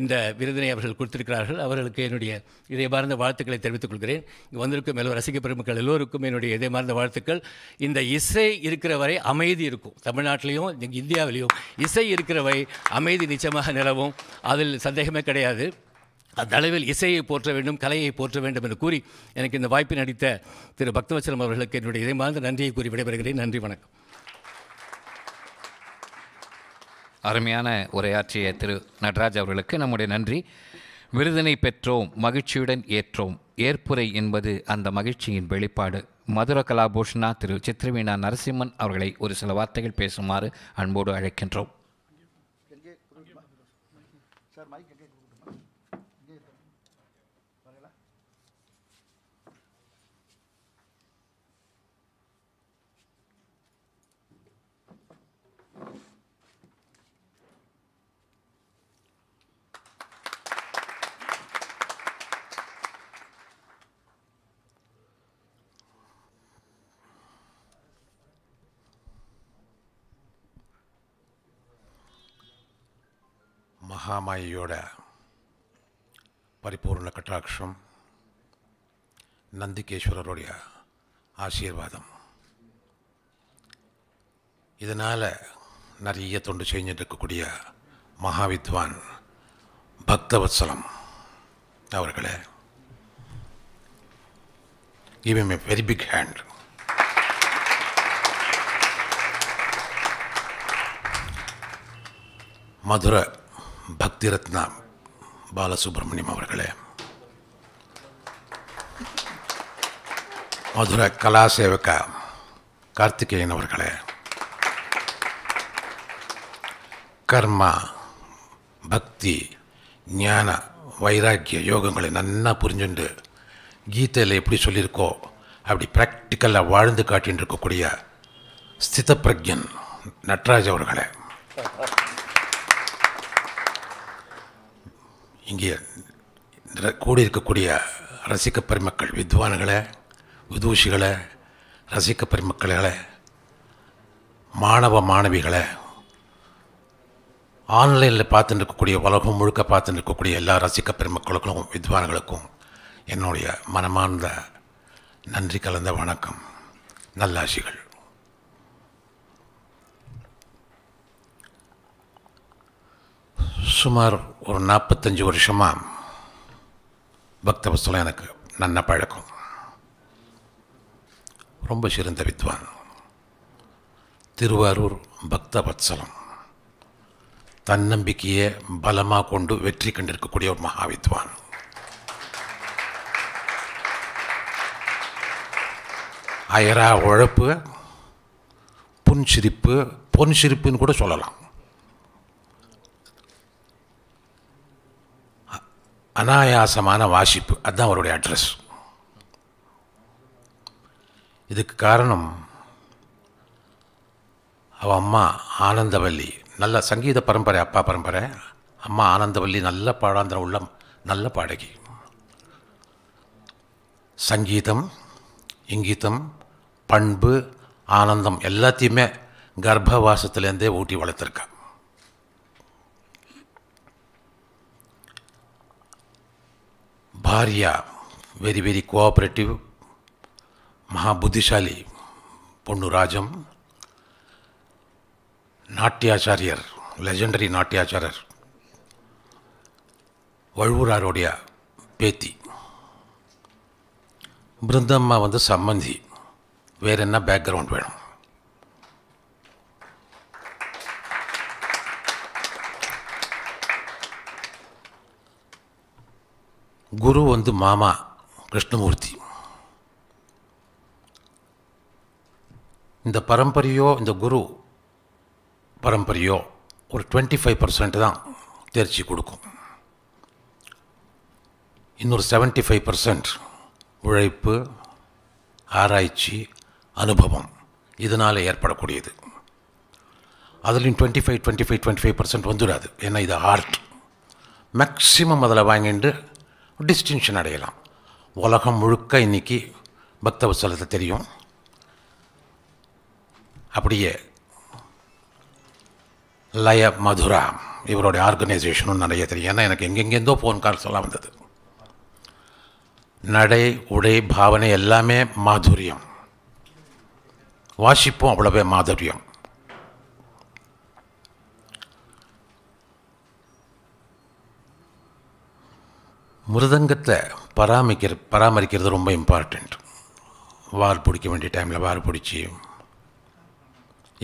S5: இந்த விருதினை அவர்கள் கொடுத்திருக்கிறார்கள் அவர்களுக்கு என்னுடைய இதயமார்ந்த வாழ்த்துக்களை தெரிவித்துக் கொள்கிறேன் இங்கே வந்திருக்கும் எல்லோரும் ரசிக பெருமக்கள் எல்லோருக்கும் என்னுடைய இதயமார்ந்த வாழ்த்துக்கள் இந்த இசை இருக்கிற வரை அமைதி இருக்கும் தமிழ்நாட்டிலையும் இந்தியாவிலையும் இசை இருக்கிற வரை அமைதி நிச்சயமாக நிலவும் அதில் சந்தேகமே கிடையாது அந்த அளவில் இசையை போற்ற வேண்டும் கலையை போற்ற வேண்டும் என்று கூறி எனக்கு இந்த வாய்ப்பை நடித்த திரு பக்தவச்சலம் அவர்களுக்கு என்னுடைய இதயமார்ந்த நன்றியை கூறி விடைபெறுகிறேன் நன்றி வணக்கம்
S1: அருமையான உரையாற்றிய திரு நடராஜ் அவர்களுக்கு நம்முடைய நன்றி விருதினை பெற்றோம் மகிழ்ச்சியுடன் ஏற்றோம் ஏற்புரை என்பது அந்த மகிழ்ச்சியின் வெளிப்பாடு மதுர கலாபூஷணா திரு சித்ரவீணா நரசிம்மன் அவர்களை ஒரு சில வார்த்தைகள் பேசுமாறு அன்போடு அழைக்கின்றோம்
S6: மகாமாயையோட பரிபூர்ண கட்டாட்சம் நந்திகேஸ்வரருடைய ஆசீர்வாதம் இதனால் நிறைய தொண்டு செஞ்சுட்டு இருக்கக்கூடிய மகாவித்வான் பக்தவத்சலம் அவர்களே give him a very big hand Madurai Bhakti Ratna Balasubramaniam அவர்களே மதுரை சேவகா கார்த்திகேயன் அவர்களே கர்மா பக்தி ஞான வைராக்கிய யோகங்களை நல்லா புரிஞ்சுண்டு கீதையில் எப்படி சொல்லியிருக்கோ அப்படி ப்ராக்டிக்கலாக வாழ்ந்து காட்டின்னு இருக்கக்கூடிய ஸ்தித பிரஜன் நட்ராஜ் அவர்களே இங்கே கூடியிருக்கக்கூடிய ரசிக்க பெருமக்கள் வித்வான்களை விதூஷிகளை ரசிக்க பெருமக்களை மாணவ மாணவிகளை ஆன்லைனில் பார்த்துட்டு இருக்கக்கூடிய உலகம் முழுக்க பார்த்துட்டு இருக்கக்கூடிய எல்லா ரசிக்க பெருமக்களுக்கும் வித்வான்களுக்கும் என்னுடைய மனமார்ந்த நன்றி கலந்த வணக்கம் நல்லாசிகள் சுமார் ஒரு நாற்பத்தஞ்சு வருஷமாக பக்த புஸ்தகம் எனக்கு நன்ன பழக்கம் ரொம்ப சிறந்த வித்வான் திருவாரூர் பக்த வத்சலம் தன்னம்பிக்கையை பலமாக கொண்டு வெற்றி கண்டிருக்கக்கூடிய ஒரு மகா வித்வான் அயரா புன் சிரிப்பு பொன் சிரிப்புன்னு கூட சொல்லலாம் அனாயாசமான வாசிப்பு அதுதான் அவருடைய அட்ரஸ் இதுக்கு காரணம் அவள் அம்மா ஆனந்தவல்லி நல்ல சங்கீத பரம்பரை அப்பா பரம்பரை அம்மா ஆனந்தவல்லி நல்ல பாடாந்திர உள்ள நல்ல பாடகி சங்கீதம் இங்கீதம் பண்பு ஆனந்தம் எல்லாத்தையுமே கர்ப்பவாசத்துலேருந்தே ஊட்டி வளர்த்துருக்கா భార్య வெரி వెరీ కోఆపరేటివ్ మహాబుద్ధిశాలి పొన్ను రాజం நாட்டியாச்சாரியர் லெஜெண்டரி நாட்டியாச்சாரியர் வழுவூராருடைய பேத்தி பிருந்தம்மா வந்து சம்மந்தி வேற என்ன பேக்ரவுண்ட் வேணும் குரு வந்து மாமா கிருஷ்ணமூர்த்தி இந்த பரம்பரையோ இந்த குரு பரம்பரையோ ஒரு டுவெண்ட்டி ஃபைவ் பர்சன்ட் தான் தேர்ச்சி கொடுக்கும் இன்னொரு செவன்ட்டி ஃபைவ் பர்சன்ட் உழைப்பு ஆராய்ச்சி அனுபவம் இதனால் ஏற்படக்கூடியது அதுலேயும் twenty five twenty five twenty five percent வந்துடாது ஏன்னா இது ஆர்ட் மேக்ஸிமம் அதில் வாங்கிட்டு டிஸ்டிங்ஷன் அடையலாம் உலகம் முழுக்க இன்றைக்கி பக்தவசலத்தை தெரியும் அப்படியே லய மதுரா இவருடைய ஆர்கனைசேஷனும் நிறைய தெரியும் ஏன்னா எனக்கு எங்கெங்கேருந்தோ ஃபோன் கால்ஸ் எல்லாம் வந்தது நடை உடை பாவனை எல்லாமே மாதுரியம் வாசிப்பும் அவ்வளோவே மாதுரியம் மிருதங்கத்தை பராமரிக்கிற பராமரிக்கிறது ரொம்ப இம்பார்ட்டண்ட் வார் பிடிக்க வேண்டிய டைமில் வார் பிடிச்சி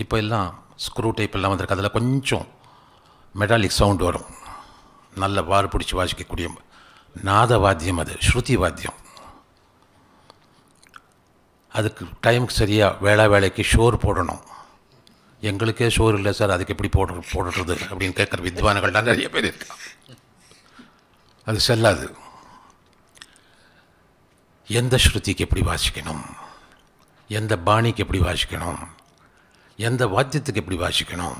S6: இப்போ எல்லாம் ஸ்க்ரூ டைப் எல்லாம் வந்திருக்கு அதில் கொஞ்சம் மெட்டாலிக் சவுண்ட் வரும் நல்ல வார் பிடிச்சி வாசிக்கக்கூடிய நாத வாத்தியம் அது ஸ்ருதி வாத்தியம் அதுக்கு டைமுக்கு சரியாக வேளா வேலைக்கு ஷோர் போடணும் எங்களுக்கே ஷோர் இல்லை சார் அதுக்கு எப்படி போடுற போடுறது அப்படின்னு கேட்குற வித்வான்கள்லாம் நிறைய பேர் இருக்கான் அது செல்லாது எந்த ஸ்ருதிக்கு எப்படி வாசிக்கணும் எந்த பாணிக்கு எப்படி வாசிக்கணும் எந்த வாத்தியத்துக்கு எப்படி வாசிக்கணும்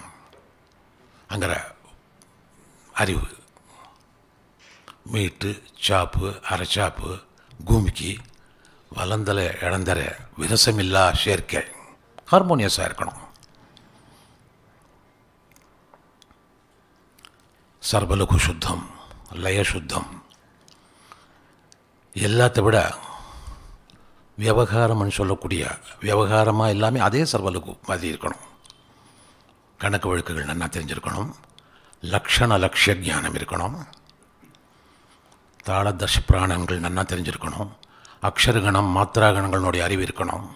S6: அங்கிற அறிவு மீட்டு சாப்பு அரைச்சாப்பு கூமிக்கு வளர்ந்தல இழந்தர விரசமில்லா சேர்க்கை ஹார்மோனியஸாக இருக்கணும் சர்வலகு சுத்தம் லய சுத்தம் எல்லாத்த விட விவகாரம்னு சொல்லக்கூடிய விவகாரமாக எல்லாமே அதே சர்வலுக்கு மாதிரி இருக்கணும் கணக்கு வழக்குகள் நல்லா தெரிஞ்சிருக்கணும் லக்ஷண லட்சிய ஜானம் இருக்கணும் தாள தச பிராணங்கள் நல்லா தெரிஞ்சிருக்கணும் அக்ஷரகணம் மாத்திராகணங்களுடைய அறிவு இருக்கணும்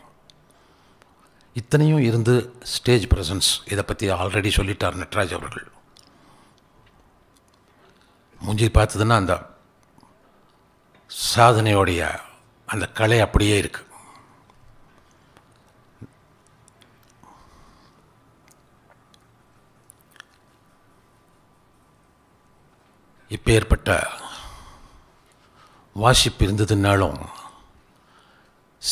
S6: இத்தனையும் இருந்து ஸ்டேஜ் ப்ரெசன்ஸ் இதை பற்றி ஆல்ரெடி சொல்லிட்டார் நட்ராஜ் அவர்கள் மூஞ்சி பார்த்ததுன்னா அந்த சாதனையோடைய அந்த கலை அப்படியே இருக்குது இப்போ ஏற்பட்ட வாசிப்பு இருந்ததுனாலும்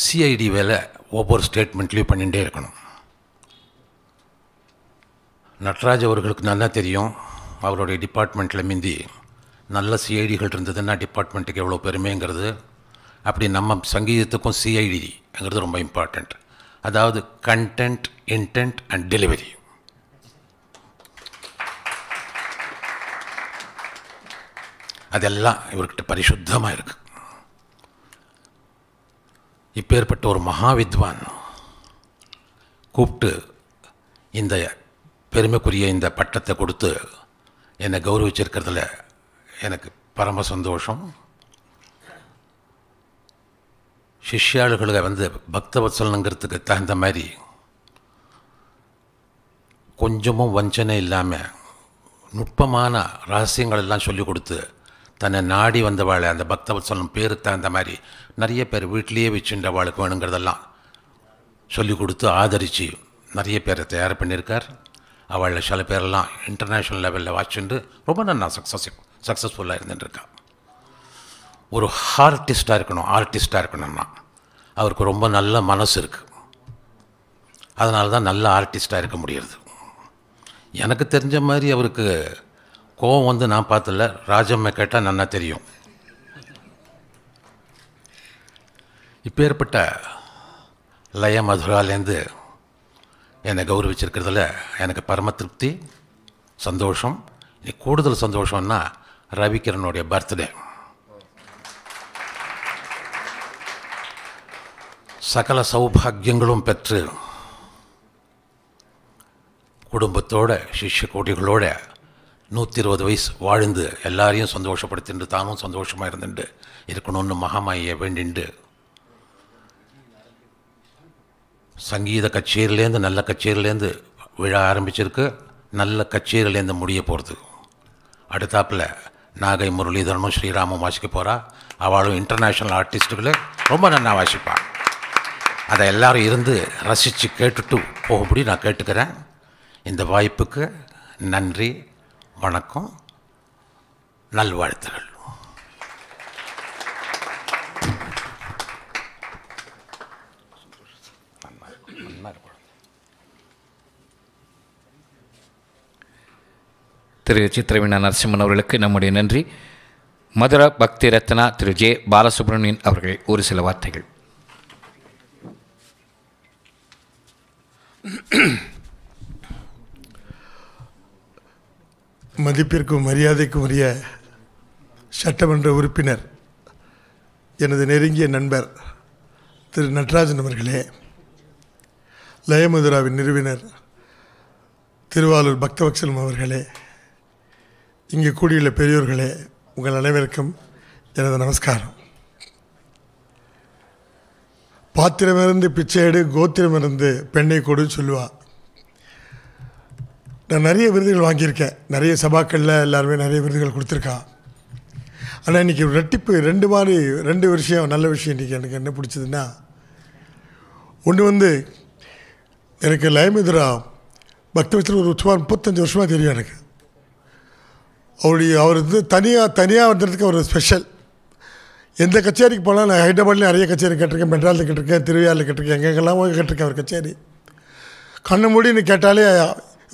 S6: சிஐடி வேலை ஒவ்வொரு ஸ்டேட்மெண்ட்லேயும் பண்ணிகிட்டே இருக்கணும் நட்ராஜ் அவர்களுக்கு நல்லா தெரியும் அவருடைய டிபார்ட்மெண்ட்டில் மிந்தி நல்ல சிஐடிகள் இருந்ததுன்னா டிபார்ட்மெண்ட்டுக்கு எவ்வளோ பெருமைங்கிறது அப்படி நம்ம சங்கீதத்துக்கும் சிஐடிங்கிறது ரொம்ப இம்பார்ட்டண்ட் அதாவது கண்டென்ட் இன்டென்ட் அண்ட் டெலிவரி அதெல்லாம் இவர்கிட்ட பரிசுத்தமாக இருக்கு இப்பேற்பட்ட ஒரு மகாவித்வான் கூப்பிட்டு இந்த பெருமைக்குரிய இந்த பட்டத்தை கொடுத்து என்னை கௌரவிச்சிருக்கிறதுல எனக்கு பரம சந்தோஷம் சிஷ்யாளுகளை வந்து பக்தவத்சலனுங்கிறதுக்கு தகுந்த மாதிரி கொஞ்சமும் வஞ்சனை இல்லாமல் நுட்பமான ரகசியங்கள் எல்லாம் சொல்லிக் கொடுத்து தன்னை நாடி வந்தவாளை அந்த பக்தவத்சலம் பேரு தகுந்த மாதிரி நிறைய பேர் வீட்லேயே வாழ்க்கை வேணுங்கிறதெல்லாம் சொல்லிக் கொடுத்து ஆதரித்து நிறைய பேரை தயார் பண்ணியிருக்கார் அவளை சில பேரெல்லாம் இன்டர்நேஷ்னல் லெவலில் வாச்சுண்டு ரொம்ப நல்லா சக்ஸஸ் சக்ஸஸ்ஃபுல்லாக இருந்துட்டுருக்கான் ஒரு ஹார்டிஸ்ட்டாக இருக்கணும் ஆர்டிஸ்ட்டாக இருக்கணும்னா அவருக்கு ரொம்ப நல்ல மனசு இருக்குது அதனால தான் நல்ல ஆர்டிஸ்ட்டாக இருக்க முடியுது எனக்கு தெரிஞ்ச மாதிரி அவருக்கு கோவம் வந்து நான் பார்த்தல ராஜம்மை கேட்டால் நன்னா தெரியும் இப்போ ஏற்பட்ட லய மதுராலேருந்து என்னை கௌரவிச்சிருக்கிறதுல எனக்கு பரம திருப்தி சந்தோஷம் இனி கூடுதல் சந்தோஷம்னா ரவிக்கிரனுடைய பர்த்டே சகல சௌபாகியங்களும் பெற்று குடும்பத்தோட சிஷ்ய கோட்டிகளோட நூற்றி இருபது வயசு வாழ்ந்து எல்லாரையும் சந்தோஷப்படுத்திட்டு தானும் சந்தோஷமாக இருந்துட்டு இருக்கணும்னு மகாமாயை வேண்டிண்டு சங்கீத கச்சேரிலேருந்து நல்ல கச்சேரிலேருந்து விழா ஆரம்பிச்சிருக்கு நல்ல கச்சேரிலேருந்து முடிய போகிறது அடுத்தாப்பில் நாகை முரளிதரனும் ஸ்ரீராமும் வாசிக்க போகிறா அவளும் இன்டர்நேஷ்னல் ஆர்டிஸ்ட்டுகளே ரொம்ப நல்லா வாசிப்பாள் அதை எல்லோரும் இருந்து ரசித்து கேட்டுட்டு போகும்படி நான் கேட்டுக்கிறேன் இந்த வாய்ப்புக்கு நன்றி வணக்கம் நல்வாழ்த்துகள்
S1: திரு சித்திரவீணா நரசிம்மன் அவர்களுக்கு நம்முடைய நன்றி மதுர பக்தி ரத்னா திரு ஜே பாலசுப்ரமணியன் அவர்கள் ஒரு சில வார்த்தைகள்
S7: மதிப்பிற்கும் மரியாதைக்கும் உரிய சட்டமன்ற உறுப்பினர் எனது நெருங்கிய நண்பர் திரு நட்ராஜன் அவர்களே லயமுதுராவின் நிறுவனர் திருவாரூர் பக்தவக்சலம் அவர்களே இங்கே கூடியுள்ள பெரியோர்களே உங்கள் அனைவருக்கும் எனது நமஸ்காரம் பாத்திரமிருந்து பிச்சையேடு கோத்திரமிருந்து பெண்ணை கொடுன்னு சொல்லுவா நான் நிறைய விருதுகள் வாங்கியிருக்கேன் நிறைய சபாக்களில் எல்லாருமே நிறைய விருதுகள் கொடுத்துருக்கா ஆனால் இன்றைக்கி ரெட்டிப்பு ரெண்டு மாதிரி ரெண்டு விஷயம் நல்ல விஷயம் இன்றைக்கி எனக்கு என்ன பிடிச்சதுன்னா ஒன்று வந்து எனக்கு லயமிதுரா பக்தவத்தில் ஒரு சுமார் முப்பத்தஞ்சு வருஷமாக தெரியும் எனக்கு அவருடைய அவர் வந்து தனியாக தனியாக வந்ததுக்கு ஒரு ஸ்பெஷல் எந்த கச்சேரிக்கு போனால் நான் ஹைதராபாத்லேயும் நிறைய கச்சேரி கேட்டிருக்கேன் மெட்ராஸில் கேட்டிருக்கேன் திருவையாரில் கேட்டிருக்கேன் எங்கெங்கெல்லாம் போய் கேட்டிருக்கேன் அவர் கச்சேரி கண்ணு மூடினு கேட்டாலே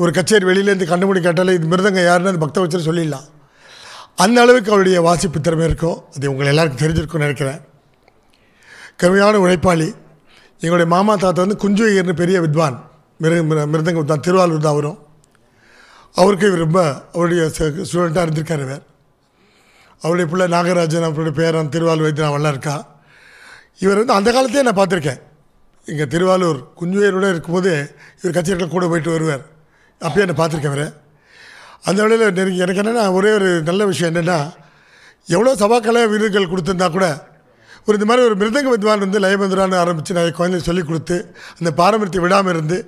S7: ஒரு கச்சேரி வெளியிலேருந்து கண்ணு மூடி கேட்டாலே இது மிருதங்க யாருன்னு அந்த பக்த வச்சு சொல்லிடலாம் அந்த அளவுக்கு அவருடைய வாசிப்பு திறமை இருக்கும் அது உங்களை எல்லாருக்கும் தெரிஞ்சிருக்கும்னு நினைக்கிறேன் கருமையான உழைப்பாளி எங்களுடைய மாமா தாத்தா வந்து குஞ்சுயர்னு பெரிய வித்வான் மிரு மிருதங்க வித்வான் திருவாரூர் தான் வரும் அவருக்கு ரொம்ப அவருடைய ஸ்டூடெண்ட்டாக இருந்திருக்கார் இவர் அவருடைய பிள்ளை நாகராஜன் அவருடைய பேரன் திருவாளூர் வைத்தியநாதன்லாம் இருக்கா இவர் வந்து அந்த காலத்தையே நான் பார்த்துருக்கேன் இங்கே திருவாரூர் குஞ்சுவேரோடு இருக்கும்போது இவர் கச்சேரிகள் கூட போயிட்டு வருவார் அப்பயே என்னை பார்த்துருக்கேன் அவர் அந்த வேளையில் நெருங்கி எனக்கு என்னென்னா ஒரே ஒரு நல்ல விஷயம் என்னென்னா எவ்வளோ சபாக்கலை விருதுகள் கொடுத்துருந்தா கூட ஒரு இந்த மாதிரி ஒரு மிருதங்க வித்வான் வந்து லயமந்திரான்னு ஆரம்பித்து நிறைய குழந்தைங்க சொல்லிக் கொடுத்து அந்த பாரம்பரியத்தை விடாமல் இருந்து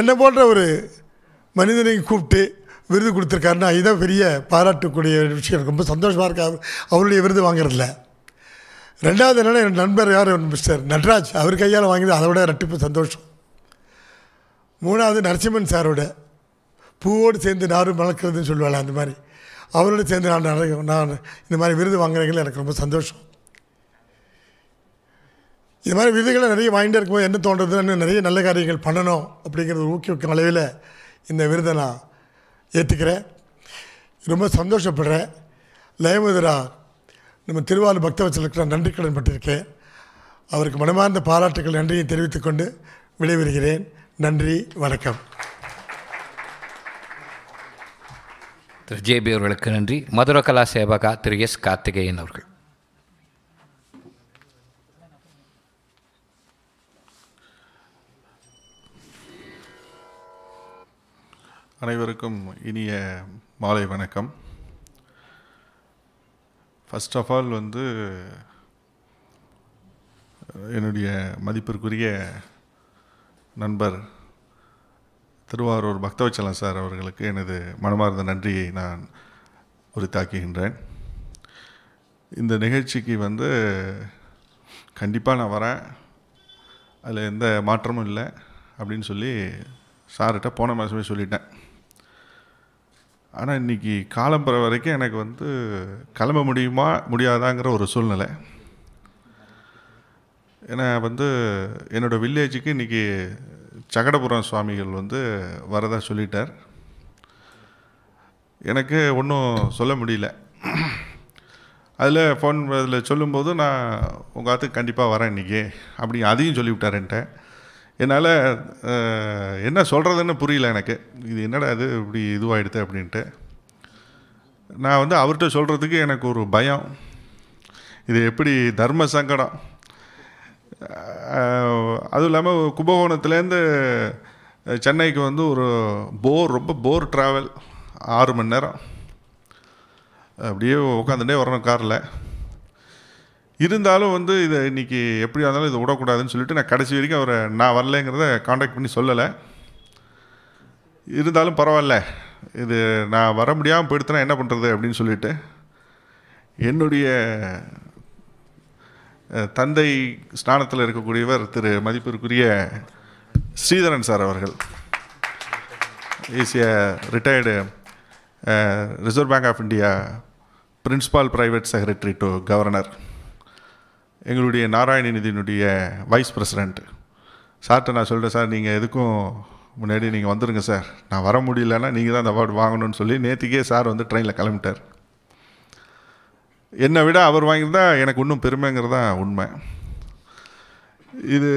S7: என்னை போன்ற ஒரு மனிதனை கூப்பிட்டு விருது கொடுத்துருக்காருன்னா இதுதான் பெரிய பாராட்டக்கூடிய விஷயம் ரொம்ப சந்தோஷமாக இருக்கா அவருடைய விருது வாங்குறதில்ல ரெண்டாவது என்னென்னா என் நண்பர் யார் மிஸ்டர் நட்ராஜ் அவர் கையால் வாங்கினது அதை விட ரெட்டிப்பு சந்தோஷம் மூணாவது நரசிம்மன் சாரோட பூவோடு சேர்ந்து நாரும் வளர்க்குறதுன்னு சொல்லுவாள் அந்த மாதிரி அவரோடு சேர்ந்து நான் நான் இந்த மாதிரி விருது வாங்குறதுல எனக்கு ரொம்ப சந்தோஷம் இது மாதிரி விருதுகளை நிறைய வாங்கிட்டு இருக்கும்போது என்ன தோன்றதுன்னு நிறைய நல்ல காரியங்கள் பண்ணணும் அப்படிங்கிறது ஊக்குவிக்கும் அளவில் இந்த விருதை நான் ஏற்றுக்கிறேன் ரொம்ப சந்தோஷப்படுறேன் லயமுதிரா நம்ம திருவாரூர் பக்தவச்சலுக்கு நான் நன்றி கடன் பட்டிருக்கேன் அவருக்கு மனமார்ந்த பாராட்டுகள் நன்றியை தெரிவித்துக்கொண்டு விடைபெறுகிறேன் நன்றி வணக்கம்
S1: திரு ஜேபி அவர்களுக்கு நன்றி மதுர கலா சேவகா திரு எஸ் கார்த்திகேயன் அவர்கள்
S8: அனைவருக்கும் இனிய மாலை வணக்கம் ஃபஸ்ட் ஆஃப் ஆல் வந்து என்னுடைய மதிப்பிற்குரிய நண்பர் திருவாரூர் பக்தவச்சலம் சார் அவர்களுக்கு எனது மனமார்ந்த நன்றியை நான் உரித்தாக்குகின்றேன் இந்த நிகழ்ச்சிக்கு வந்து கண்டிப்பாக நான் வரேன் அதில் எந்த மாற்றமும் இல்லை அப்படின்னு சொல்லி சார்கிட்ட போன மாதமே சொல்லிட்டேன் ஆனால் இன்றைக்கி காலம் பெற வரைக்கும் எனக்கு வந்து கிளம்ப முடியுமா முடியாதாங்கிற ஒரு சூழ்நிலை ஏன்னா வந்து என்னோடய வில்லேஜுக்கு இன்றைக்கி சகடபுரம் சுவாமிகள் வந்து வரதா சொல்லிட்டார் எனக்கு ஒன்றும் சொல்ல முடியல அதில் ஃபோன் அதில் சொல்லும்போது நான் உங்கள் ஆற்றுக்கு கண்டிப்பாக வரேன் இன்றைக்கி அப்படி அதையும் சொல்லிவிட்டாருன்ட்டேன் என்னால் என்ன சொல்கிறதுன்னு புரியல எனக்கு இது என்னடா அது இப்படி இதுவாகிடுது அப்படின்ட்டு நான் வந்து அவர்கிட்ட சொல்கிறதுக்கு எனக்கு ஒரு பயம் இது எப்படி தர்ம சங்கடம் அதுவும் இல்லாமல் கும்பகோணத்துலேருந்து சென்னைக்கு வந்து ஒரு போர் ரொம்ப போர் ட்ராவல் ஆறு மணி நேரம் அப்படியே உட்காந்துட்டே வரணும் காரில் இருந்தாலும் வந்து இதை இன்றைக்கி எப்படியா இருந்தாலும் இதை விடக்கூடாதுன்னு சொல்லிட்டு நான் கடைசி வரைக்கும் அவரை நான் வரலைங்கிறத காண்டாக்ட் பண்ணி சொல்லலை இருந்தாலும் பரவாயில்ல இது நான் வர முடியாமல் போயிடுத்துனா என்ன பண்ணுறது அப்படின்னு சொல்லிட்டு என்னுடைய தந்தை ஸ்நானத்தில் இருக்கக்கூடியவர் திரு மதிப்பிற்குரிய ஸ்ரீதரன் சார் அவர்கள் is retired Reserve Bank of India principal private secretary to governor எங்களுடைய நாராயணநிதியினுடைய வைஸ் பிரசிடெண்ட் சார்கிட்ட நான் சொல்கிறேன் சார் நீங்கள் எதுக்கும் முன்னாடி நீங்கள் வந்துடுங்க சார் நான் வர முடியலன்னா நீங்கள் தான் அந்த அவார்டு வாங்கணும்னு சொல்லி நேற்றுக்கே சார் வந்து ட்ரெயினில் கிளம்பிட்டார் என்னை விட அவர் வாங்கியிருந்தால் எனக்கு இன்னும் பெருமைங்கிறது தான் உண்மை இது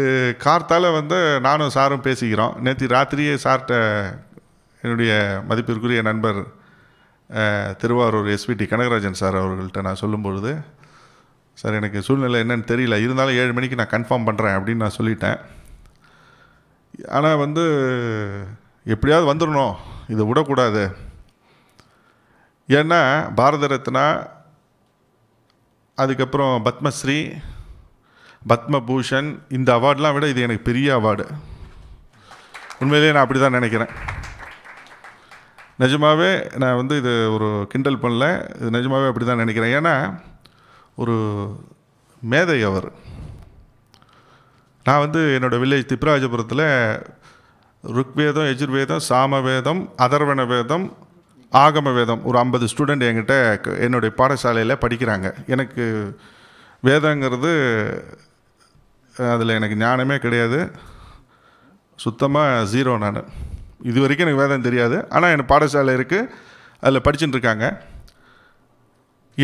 S8: கார்த்தால் வந்து நானும் சாரும் பேசிக்கிறோம் நேற்று ராத்திரியே சார்கிட்ட என்னுடைய மதிப்பிற்குரிய நண்பர் திருவாரூர் எஸ்விடி கனகராஜன் சார் அவர்கள்ட்ட நான் சொல்லும்பொழுது சார் எனக்கு சூழ்நிலை என்னன்னு தெரியல இருந்தாலும் ஏழு மணிக்கு நான் கன்ஃபார்ம் பண்ணுறேன் அப்படின்னு நான் சொல்லிட்டேன் ஆனால் வந்து எப்படியாவது வந்துடணும் இதை விடக்கூடாது ஏன்னா பாரத ரத்னா அதுக்கப்புறம் பத்மஸ்ரீ பத்மபூஷன் இந்த அவார்டெலாம் விட இது எனக்கு பெரிய அவார்டு உண்மையிலேயே நான் அப்படி தான் நினைக்கிறேன் நிஜமாகவே நான் வந்து இது ஒரு கிண்டல் பண்ணல இது நிஜமாகவே அப்படி தான் நினைக்கிறேன் ஏன்னா ஒரு மேதை அவர் நான் வந்து என்னோடய வில்லேஜ் திப்ராஜபுரத்தில் ருக்வேதம் எஜுர்வேதம் சாமவேதம் அதர்வண வேதம் ஆகம வேதம் ஒரு ஐம்பது ஸ்டூடெண்ட் என்கிட்ட என்னுடைய பாடசாலையில் படிக்கிறாங்க எனக்கு வேதங்கிறது அதில் எனக்கு ஞானமே கிடையாது சுத்தமாக ஜீரோ நான் இது வரைக்கும் எனக்கு வேதம் தெரியாது ஆனால் எனக்கு பாடசாலை இருக்குது அதில் படிச்சுட்டுருக்காங்க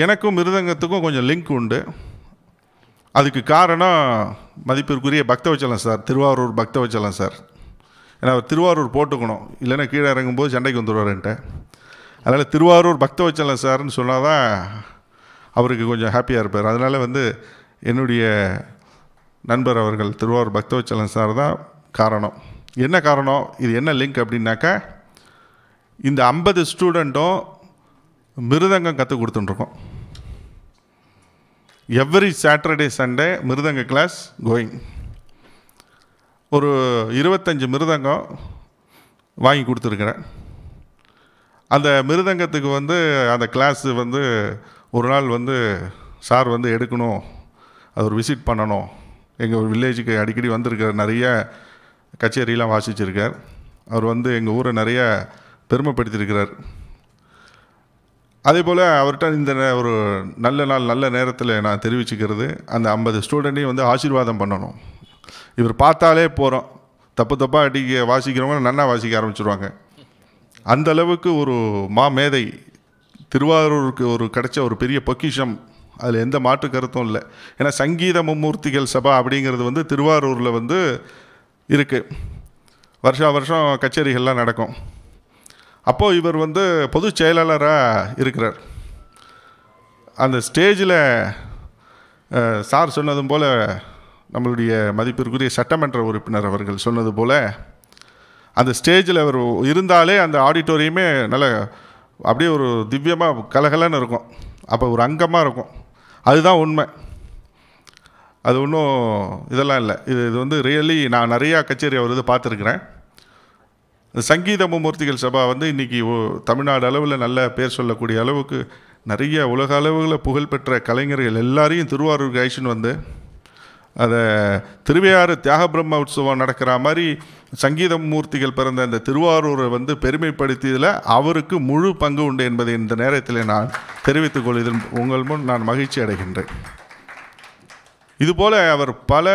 S8: எனக்கும் மிருதங்கத்துக்கும் கொஞ்சம் லிங்க் உண்டு அதுக்கு காரணம் மதிப்பிற்குரிய பக்தவச்சலம் சார் திருவாரூர் பக்தவச்சலம் சார் ஏன்னா அவர் திருவாரூர் போட்டுக்கணும் இல்லைன்னா கீழே இறங்கும்போது சண்டைக்கு வந்துடுவாருன்ட்டு அதனால் திருவாரூர் பக்தவச்சலம் சார்னு சொன்னால் தான் அவருக்கு கொஞ்சம் ஹாப்பியாக இருப்பார் அதனால் வந்து என்னுடைய நண்பர் அவர்கள் திருவாரூர் பக்தவச்சலம் சார் தான் காரணம் என்ன காரணம் இது என்ன லிங்க் அப்படின்னாக்கா இந்த ஐம்பது ஸ்டூடெண்ட்டும் மிருதங்கம் கற்றுக் கொடுத்துட்டுருக்கோம் எவ்ரி சாட்டர்டே சண்டே மிருதங்க கிளாஸ் கோயிங் ஒரு இருபத்தஞ்சி மிருதங்கம் வாங்கி கொடுத்துருக்குறேன் அந்த மிருதங்கத்துக்கு வந்து அந்த கிளாஸு வந்து ஒரு நாள் வந்து சார் வந்து எடுக்கணும் அது ஒரு விசிட் பண்ணணும் எங்கள் வில்லேஜுக்கு அடிக்கடி வந்திருக்கிற நிறைய கச்சேரியெலாம் வாசிச்சிருக்கார் அவர் வந்து எங்கள் ஊரை நிறைய பெருமைப்படுத்தியிருக்கிறார் அதே போல் அவர்கிட்ட இந்த ஒரு நல்ல நாள் நல்ல நேரத்தில் நான் தெரிவிச்சுக்கிறது அந்த ஐம்பது ஸ்டூடெண்ட்டையும் வந்து ஆசீர்வாதம் பண்ணணும் இவர் பார்த்தாலே போகிறோம் தப்பு தப்பாக அடிக்க வாசிக்கிறவங்க நன்னா வாசிக்க ஆரம்பிச்சுருவாங்க அந்தளவுக்கு ஒரு மா மேதை திருவாரூருக்கு ஒரு கிடைச்ச ஒரு பெரிய பொக்கிஷம் அதில் எந்த மாற்று கருத்தும் இல்லை ஏன்னா சங்கீத மும்மூர்த்திகள் சபா அப்படிங்கிறது வந்து திருவாரூரில் வந்து இருக்குது வருஷா வருஷம் கச்சேரிகள்லாம் நடக்கும் அப்போது இவர் வந்து பொதுச் செயலாளராக இருக்கிறார் அந்த ஸ்டேஜில் சார் சொன்னதும் போல் நம்மளுடைய மதிப்பிற்குரிய சட்டமன்ற உறுப்பினர் அவர்கள் சொன்னது போல் அந்த ஸ்டேஜில் அவர் இருந்தாலே அந்த ஆடிட்டோரியமே நல்ல அப்படியே ஒரு திவ்யமாக கலகலன்னு இருக்கும் அப்போ ஒரு அங்கமாக இருக்கும் அதுதான் உண்மை அது ஒன்றும் இதெல்லாம் இல்லை இது இது வந்து ரியலி நான் நிறையா கச்சேரி அவர் இது பார்த்துருக்குறேன் சங்கீதமூர்த்திகள் சபா வந்து இன்றைக்கி தமிழ்நாடு அளவில் நல்ல பேர் சொல்லக்கூடிய அளவுக்கு நிறைய உலக அளவில் புகழ்பெற்ற கலைஞர்கள் எல்லாரையும் திருவாரூர் கைஷன் வந்து அதை திருவையாறு தியாகபிரம்ம உற்சவம் நடக்கிற மாதிரி சங்கீதமூர்த்திகள் பிறந்த அந்த திருவாரூரை வந்து பெருமைப்படுத்தியதில் அவருக்கு முழு பங்கு உண்டு என்பதை இந்த நேரத்தில் நான் தெரிவித்துக் கொள்வதில் உங்கள் முன் நான் மகிழ்ச்சி அடைகின்றேன் இதுபோல் அவர் பல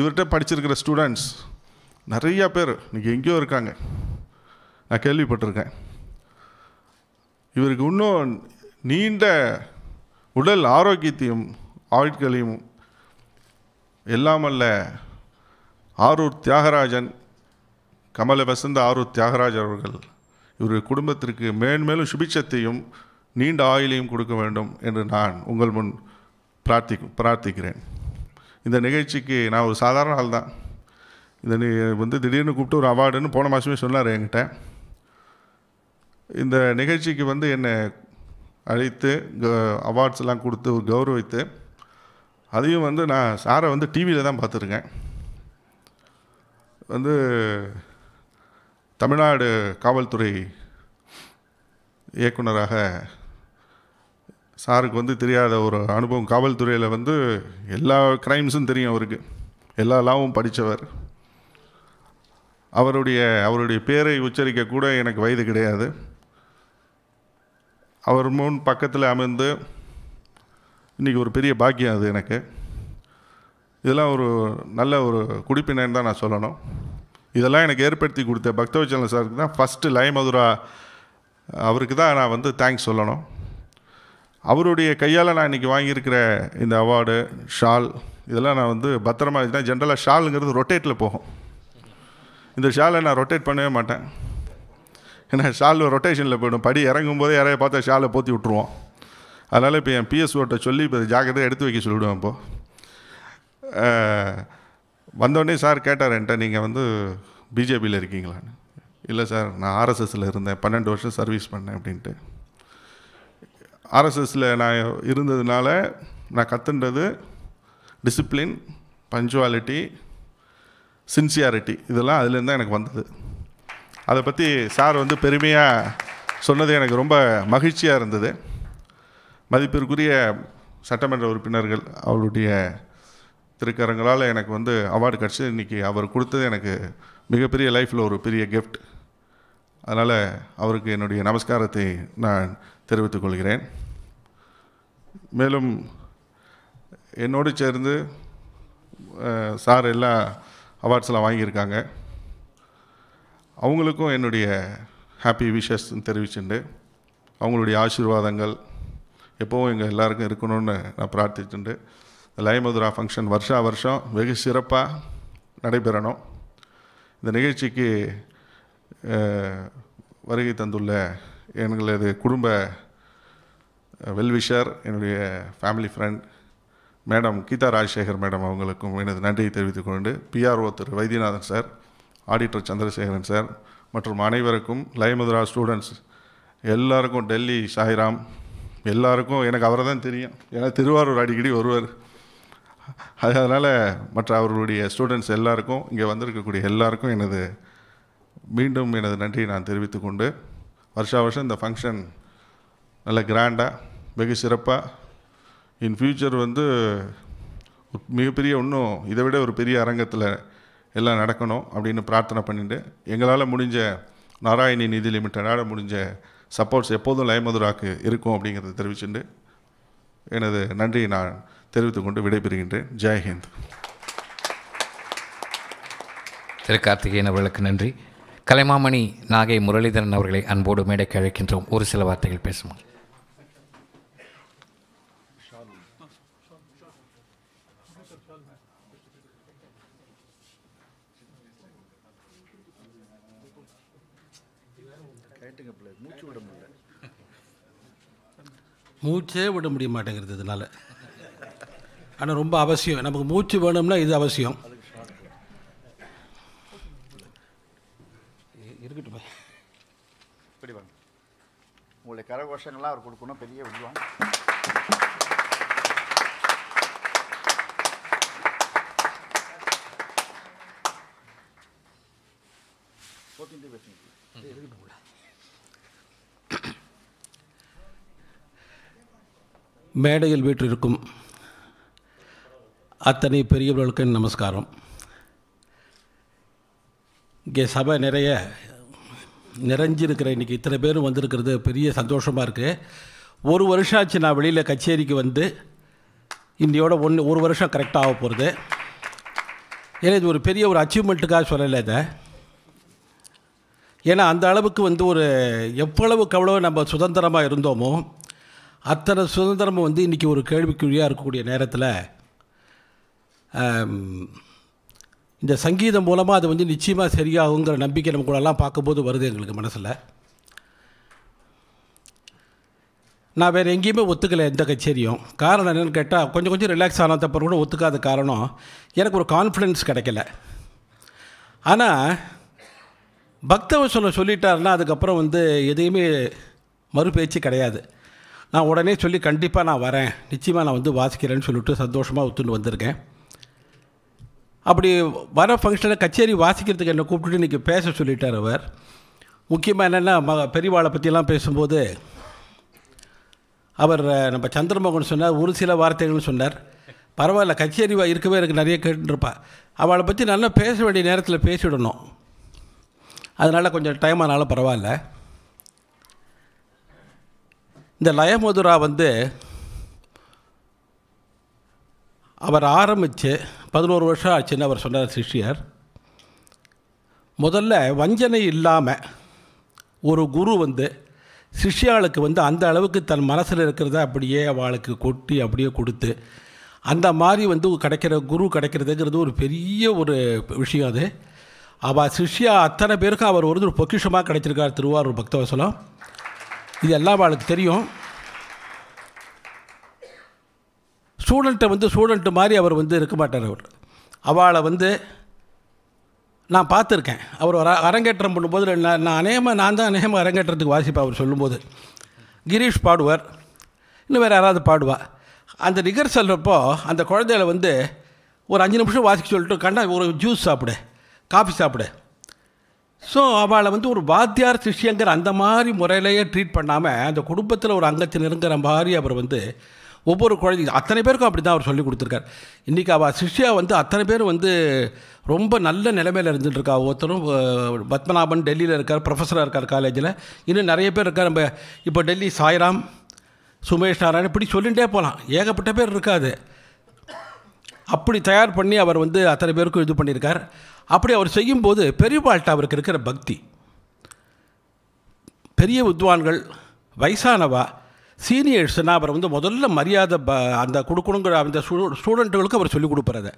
S8: இவர்கிட்ட படிச்சிருக்கிற ஸ்டூடெண்ட்ஸ் நிறையா பேர் இன்றைக்கி எங்கேயோ இருக்காங்க நான் கேள்விப்பட்டிருக்கேன் இவருக்கு இன்னும் நீண்ட உடல் ஆரோக்கியத்தையும் ஆட்களையும் எல்லாமல்ல ஆரூர் தியாகராஜன் கமல வசந்த ஆரூர் தியாகராஜர் அவர்கள் இவருடைய குடும்பத்திற்கு மேன்மேலும் சுபிச்சத்தையும் நீண்ட ஆயுளையும் கொடுக்க வேண்டும் என்று நான் உங்கள் முன் பிரார்த்தி பிரார்த்திக்கிறேன் இந்த நிகழ்ச்சிக்கு நான் ஒரு சாதாரண ஆள் தான் இந்த நீ வந்து திடீர்னு கூப்பிட்டு ஒரு அவார்டுன்னு போன மாதமே சொன்னார் என்கிட்ட இந்த நிகழ்ச்சிக்கு வந்து என்னை அழைத்து அவார்ட்ஸ்லாம் கொடுத்து ஒரு கௌரவித்து அதையும் வந்து நான் சாரை வந்து டிவியில் தான் பார்த்துருக்கேன் வந்து தமிழ்நாடு காவல்துறை இயக்குனராக சாருக்கு வந்து தெரியாத ஒரு அனுபவம் காவல்துறையில் வந்து எல்லா க்ரைம்ஸும் தெரியும் அவருக்கு எல்லா லாவும் படித்தவர் அவருடைய அவருடைய பேரை உச்சரிக்க கூட எனக்கு வயது கிடையாது அவர் முன் பக்கத்தில் அமர்ந்து இன்றைக்கி ஒரு பெரிய பாக்கியம் அது எனக்கு இதெல்லாம் ஒரு நல்ல ஒரு குடிப்பினன்னு தான் நான் சொல்லணும் இதெல்லாம் எனக்கு ஏற்படுத்தி கொடுத்த பக்தவச்சலன் சாருக்கு தான் ஃபஸ்ட்டு லய மதுரா அவருக்கு தான் நான் வந்து தேங்க்ஸ் சொல்லணும் அவருடைய கையால் நான் இன்றைக்கி வாங்கியிருக்கிற இந்த அவார்டு ஷால் இதெல்லாம் நான் வந்து பத்திரமா இதுதான் ஜென்ரலாக ஷாலுங்கிறது ரொட்டேட்டில் போகும் இந்த ஷாலை நான் ரொட்டேட் பண்ணவே மாட்டேன் ஏன்னா ஷால் ரொட்டேஷனில் போயிடும் படி இறங்கும் போதே யாரைய பார்த்தா ஷாலை போற்றி விட்ருவோம் அதனால் இப்போ என் பிஎஸ்ஓட்ட சொல்லி இப்போ ஜாக்கிரதையாக எடுத்து வைக்க சொல்லிவிடுவேன் இப்போது வந்தோடனே சார் கேட்டார் என்கிட்ட நீங்கள் வந்து பிஜேபியில் இருக்கீங்களான்னு இல்லை சார் நான் ஆர்எஸ்எஸில் இருந்தேன் பன்னெண்டு வருஷம் சர்வீஸ் பண்ணேன் அப்படின்ட்டு ஆர்எஸ்எஸில் நான் இருந்ததுனால நான் கற்றுன்றது டிசிப்ளின் பஞ்சுவாலிட்டி சின்சியாரிட்டி இதெல்லாம் அதுலேருந்து தான் எனக்கு வந்தது அதை பற்றி சார் வந்து பெருமையாக சொன்னது எனக்கு ரொம்ப மகிழ்ச்சியாக இருந்தது மதிப்பிற்குரிய சட்டமன்ற உறுப்பினர்கள் அவருடைய திருக்கரங்களால் எனக்கு வந்து அவார்டு கிடச்சி இன்றைக்கி அவர் கொடுத்தது எனக்கு மிகப்பெரிய லைஃப்பில் ஒரு பெரிய கிஃப்ட் அதனால் அவருக்கு என்னுடைய நமஸ்காரத்தை நான் தெரிவித்துக் கொள்கிறேன் மேலும் என்னோடு சேர்ந்து சார் எல்லா அவார்ட்ஸ்லாம் வாங்கியிருக்காங்க அவங்களுக்கும் என்னுடைய ஹாப்பி விஷஸ் தெரிவிச்சுண்டு அவங்களுடைய ஆசீர்வாதங்கள் எப்போவும் எங்கள் எல்லாருக்கும் இருக்கணும்னு நான் பிரார்த்திச்சுண்டு லயமதுரா ஃபங்க்ஷன் வருஷா வருஷம் வெகு சிறப்பாக நடைபெறணும் இந்த நிகழ்ச்சிக்கு வருகை தந்துள்ள எங்களது குடும்ப வெல்விஷர் என்னுடைய family friend madam Geetha Rajasekar madam அவங்களுக்கும் எனது நன்றியை தெரிவித்துக் கொண்டு PRO Thiru Vaidyanathan sir auditor Chandrasekaran sir மற்றும் அனைவருக்கும் லயமதுரா ஸ்டூடெண்ட்ஸ் எல்லாருக்கும் டெல்லி சாய்ராம் எல்லாருக்கும் எனக்கு அவரை தான் தெரியும் ஏன்னா திருவாரூர் அடிக்கடி ஒருவர் அதனால் மற்ற அவர்களுடைய ஸ்டூடெண்ட்ஸ் எல்லாருக்கும் இங்கே வந்திருக்கக்கூடிய எல்லாருக்கும் எனது மீண்டும் எனது நன்றியை நான் தெரிவித்துக்கொண்டு வருஷா வருஷம் இந்த ஃபங்க்ஷன் நல்ல கிராண்டாக வெகு சிறப்பாக இன் ஃப்யூச்சர் வந்து மிகப்பெரிய இன்னும் இதை விட ஒரு பெரிய அரங்கத்தில் எல்லாம் நடக்கணும் அப்படின்னு பிரார்த்தனை பண்ணிட்டு எங்களால் முடிஞ்ச நாராயணி நிதி லிமிட்டடால் முடிஞ்ச சப்போர்ட்ஸ் எப்போதும் லயமதுராக்கு இருக்கும் அப்படிங்கிறத தெரிவிச்சுட்டு எனது நன்றியை நான் தெரிவித்துக்கொண்டு விடைபெறுகின்றேன் ஜெயஹிந்த் திரு
S1: கார்த்திகேயன் அவர்களுக்கு நன்றி கலைமாமணி நாகை முரளிதரன் அவர்களை அன்போடு மேடைக்கு அழைக்கின்றோம் ஒரு சில வார்த்தைகள் பேசுவோம்
S9: மூச்சே விட முடிய மாட்டேங்கிறது இதனால் ஆனால் ரொம்ப அவசியம் நமக்கு மூச்சு வேணும்னா இது அவசியம்
S3: இருக்கட்டும் இப்படி வாங்க உங்களுக்கு கரகோஷங்கள்லாம் அவர் கொடுக்கணும் பெரிய விடுவாங்க
S9: பேசுங்க இருக்கட்டும் மேடையில் வீற்றிருக்கும் அத்தனை பெரியவர்களுக்கு நமஸ்காரம் இங்கே சபை நிறைய நிறைஞ்சிருக்கிற இன்றைக்கி இத்தனை பேரும் வந்திருக்கிறது பெரிய சந்தோஷமாக இருக்குது ஒரு வருஷம் ஆச்சு நான் வெளியில் கச்சேரிக்கு வந்து இந்தியோட ஒன்று ஒரு வருஷம் கரெக்டாக ஆக போகிறது ஏன்னா இது ஒரு பெரிய ஒரு அச்சீவ்மெண்ட்டுக்காக சொல்லலை இதை ஏன்னா அந்த அளவுக்கு வந்து ஒரு எவ்வளவுக்கு எவ்வளோ நம்ம சுதந்திரமாக இருந்தோமோ அத்தனை சுதந்திரமும் வந்து இன்றைக்கி ஒரு கேள்விக்குறியாக இருக்கக்கூடிய நேரத்தில் இந்த சங்கீதம் மூலமாக அது வந்து நிச்சயமாக சரியாகுங்கிற நம்பிக்கை நம்ம கூடலாம் பார்க்கும்போது வருது எங்களுக்கு மனசில் நான் வேறு எங்கேயுமே ஒத்துக்கலை எந்த கச்சேரியும் காரணம் என்னென்னு கேட்டால் கொஞ்சம் கொஞ்சம் ரிலாக்ஸ் ஆனதப்பறம் கூட ஒத்துக்காத காரணம் எனக்கு ஒரு கான்ஃபிடென்ஸ் கிடைக்கல ஆனால் பக்தவ சொல்ல சொல்லிட்டாருன்னா அதுக்கப்புறம் வந்து எதையுமே மறுபேச்சு கிடையாது நான் உடனே சொல்லி கண்டிப்பாக நான் வரேன் நிச்சயமாக நான் வந்து வாசிக்கிறேன்னு சொல்லிட்டு சந்தோஷமாக ஒத்துன்னு வந்திருக்கேன் அப்படி வர ஃபங்க்ஷனில் கச்சேரி வாசிக்கிறதுக்கு என்னை கூப்பிட்டுட்டு இன்றைக்கி பேச சொல்லிட்டார் அவர் முக்கியமாக என்னென்னா ம பெரியவாளை பற்றிலாம் பேசும்போது அவர் நம்ம சந்திரமோகன் சொன்னார் ஒரு சில வார்த்தைகள்னு சொன்னார் பரவாயில்ல கச்சேரி இருக்கவே எனக்கு நிறைய கேட்டுருப்பா அவளை பற்றி நல்லா பேச வேண்டிய நேரத்தில் பேசிவிடணும் அதனால் கொஞ்சம் டைம் ஆனாலும் பரவாயில்ல இந்த லயமதுரா வந்து அவர் ஆரம்பித்து பதினோரு வருஷம் ஆச்சுன்னு அவர் சொன்னார் சிஷியர் முதல்ல வஞ்சனை இல்லாமல் ஒரு குரு வந்து சிஷ்யாளுக்கு வந்து அந்த அளவுக்கு தன் மனசில் இருக்கிறத அப்படியே அவளுக்கு கொட்டி அப்படியே கொடுத்து அந்த மாதிரி வந்து கிடைக்கிற குரு கிடைக்கிறதுங்கிறது ஒரு பெரிய ஒரு விஷயம் அது அவள் சிஷ்யா அத்தனை பேருக்கும் அவர் ஒரு பொக்கிஷமாக கிடைச்சிருக்கார் திருவாரூர் பக்தவசலம் இது எல்லா வாளுக்கு தெரியும் ஸ்டூடெண்ட்டை வந்து ஸ்டூடெண்ட்டு மாதிரி அவர் வந்து இருக்க மாட்டார் அவர் அவளை வந்து நான் பார்த்துருக்கேன் அவர் அர அரங்கேற்றம் பண்ணும்போது நான் அநேகமாக நான் தான் அநேகமாக அரங்கேற்றத்துக்கு வாசிப்பேன் அவர் சொல்லும்போது கிரீஷ் பாடுவார் இன்னும் வேறு யாராவது பாடுவா அந்த நிகர்சல்றப்போ அந்த குழந்தையில வந்து ஒரு அஞ்சு நிமிஷம் வாசிக்க சொல்லிட்டு கண்டா ஒரு ஜூஸ் சாப்பிடு காஃபி சாப்பிடு ஸோ அவளை வந்து ஒரு வாத்தியார் சிஷ்யங்கிற அந்த மாதிரி முறையிலேயே ட்ரீட் பண்ணாமல் அந்த குடும்பத்தில் ஒரு அங்கத்தினருங்கிற மாதிரி அவர் வந்து ஒவ்வொரு குழந்தை அத்தனை பேருக்கும் அப்படி தான் அவர் சொல்லி கொடுத்துருக்கார் இன்றைக்கி அவள் சிஷ்யா வந்து அத்தனை பேர் வந்து ரொம்ப நல்ல நிலைமையில் இருந்துட்டுருக்கா ஒருத்தரும் ஒவ்வொருத்தரும் பத்மநாபன் டெல்லியில் இருக்கார் ப்ரொஃபஸராக இருக்கார் காலேஜில் இன்னும் நிறைய பேர் இருக்கார் நம்ம இப்போ டெல்லி சாய்ராம் சுமேஷ் நாராயண் இப்படி சொல்லிகிட்டே போகலாம் ஏகப்பட்ட பேர் இருக்காது அப்படி தயார் பண்ணி அவர் வந்து அத்தனை பேருக்கும் இது பண்ணியிருக்கார் அப்படி அவர் செய்யும்போது பெரியவாழ்கிட்ட அவருக்கு இருக்கிற பக்தி பெரிய வித்வான்கள் வயசானவா சீனியர்ஸ்னால் அவர் வந்து முதல்ல மரியாதை ப அந்த கொடுக்கணுங்கிற அந்த ஸ்டூடெண்ட்டுகளுக்கு அவர் சொல்லிக் கொடுப்பறத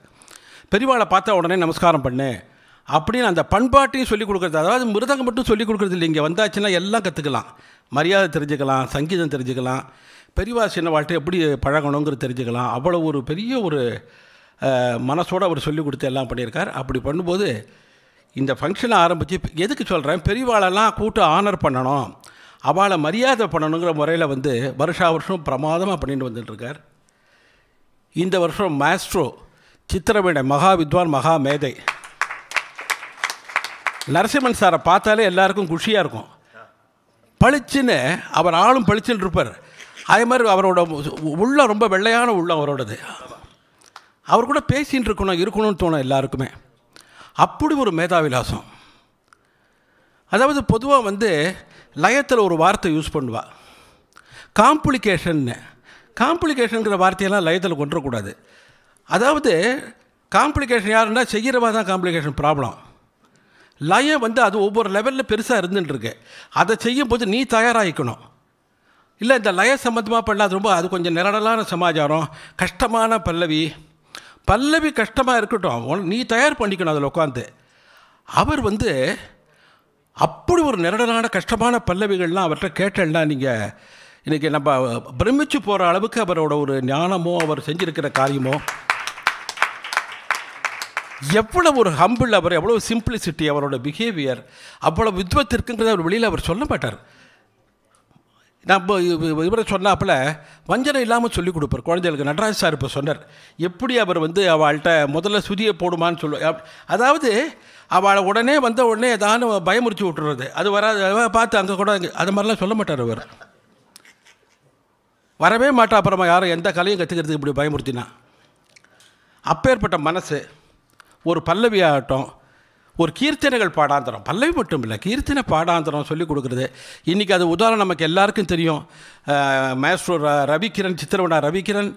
S9: பெரியவாளை பார்த்தா உடனே நமஸ்காரம் பண்ணு அப்படின்னு அந்த பண்பாட்டையும் சொல்லிக் கொடுக்குறது அதாவது மிருதங்க மட்டும் சொல்லிக் கொடுக்குறது இல்லை இங்கே வந்தாச்சுன்னா எல்லாம் கற்றுக்கலாம் மரியாதை தெரிஞ்சுக்கலாம் சங்கீதம் தெரிஞ்சுக்கலாம் பெரியவா சின்ன வாழ்க்கை எப்படி பழகணுங்கிறது தெரிஞ்சுக்கலாம் அவ்வளோ ஒரு பெரிய ஒரு மனசோடு அவர் சொல்லி கொடுத்து எல்லாம் பண்ணியிருக்கார் அப்படி பண்ணும்போது இந்த ஃபங்க்ஷனை ஆரம்பித்து எதுக்கு சொல்கிறேன் பெரியவாளெல்லாம் கூட்டு ஆனர் பண்ணணும் அவளை மரியாதை பண்ணணுங்கிற முறையில் வந்து வருஷா வருஷம் பிரமாதமாக பண்ணிட்டு வந்துட்டுருக்கார் இந்த வருஷம் மேஸ்ட்ரோ சித்திரவீணை மகா வித்வான் மகா மேதை நரசிம்மன் சாரை பார்த்தாலே எல்லாருக்கும் குஷியாக இருக்கும் பளிச்சுன்னு அவர் ஆளும் பளிச்சுன்னு இருப்பார் அதே மாதிரி அவரோட உள்ளம் ரொம்ப வெள்ளையான உள்ளம் அவரோடது அவர் கூட பேசின்னு இருக்கணும் இருக்கணும்னு தோணும் எல்லாருக்குமே அப்படி ஒரு மேதாவிலாசம் அதாவது பொதுவாக வந்து லயத்தில் ஒரு வார்த்தை யூஸ் பண்ணுவாள் காம்ப்ளிகேஷன்னு காம்ப்ளிகேஷனுங்கிற வார்த்தையெல்லாம் லயத்தில் வரக்கூடாது அதாவது காம்ப்ளிகேஷன் யாருன்னா செய்கிறவா தான் காம்ப்ளிகேஷன் ப்ராப்ளம் லயம் வந்து அது ஒவ்வொரு லெவலில் பெருசாக இருந்துட்டுருக்கு அதை செய்யும்போது நீ தயாராகிக்கணும் இல்லை இந்த லய சம்மந்தமாக பண்ணால் அது ரொம்ப அது கொஞ்சம் நிரடலான சமாச்சாரம் கஷ்டமான பல்லவி பல்லவி கஷ்டமாக இருக்கட்டும் நீ தயார் பண்ணிக்கணும் அதில் உட்காந்து அவர் வந்து அப்படி ஒரு நிரடலான கஷ்டமான பல்லவிகள்லாம் அவர்கிட்ட கேட்டேன்னா நீங்கள் இன்றைக்கி நம்ம பிரமிச்சு போகிற அளவுக்கு அவரோட ஒரு ஞானமோ அவர் செஞ்சுருக்கிற காரியமோ எவ்வளோ ஒரு ஹம்பிள் அவர் எவ்வளோ சிம்பிளிசிட்டி அவரோட பிஹேவியர் அவ்வளோ வித்வத்திற்குங்கிறத அவர் வெளியில் அவர் சொல்ல மாட்டார் நான் இப்போ இவரை சொன்னாப்பில் வஞ்சனை இல்லாமல் சொல்லிக் கொடுப்பார் குழந்தைகளுக்கு நடராஜ் சார் இப்போ சொன்னார் எப்படி அவர் வந்து அவள்கிட்ட முதல்ல சுதியை போடுமான்னு சொல்லுவார் அதாவது அவளை உடனே வந்த உடனே ஏதாவது பயமுறுத்தி விட்டுறது அது வராது பார்த்து அங்கே கூட அது மாதிரிலாம் சொல்ல மாட்டார் அவர் வரவே மாட்டா அப்புறமா யாரும் எந்த கலையும் கற்றுக்கிறதுக்கு இப்படி பயமுறுத்தினா அப்பேற்பட்ட மனசு ஒரு பல்லவி ஆகட்டும் ஒரு கீர்த்தனைகள் பாடாந்திரம் பல்லவி மட்டும் இல்லை கீர்த்தனை பாடாந்திரம் சொல்லிக் கொடுக்குறது இன்றைக்கி அது உதாரணம் நமக்கு எல்லாருக்கும் தெரியும் மேஸ்ட்ரோ ர ரவிக்கிரன் சித்திரவனா ரவிக்கிரன்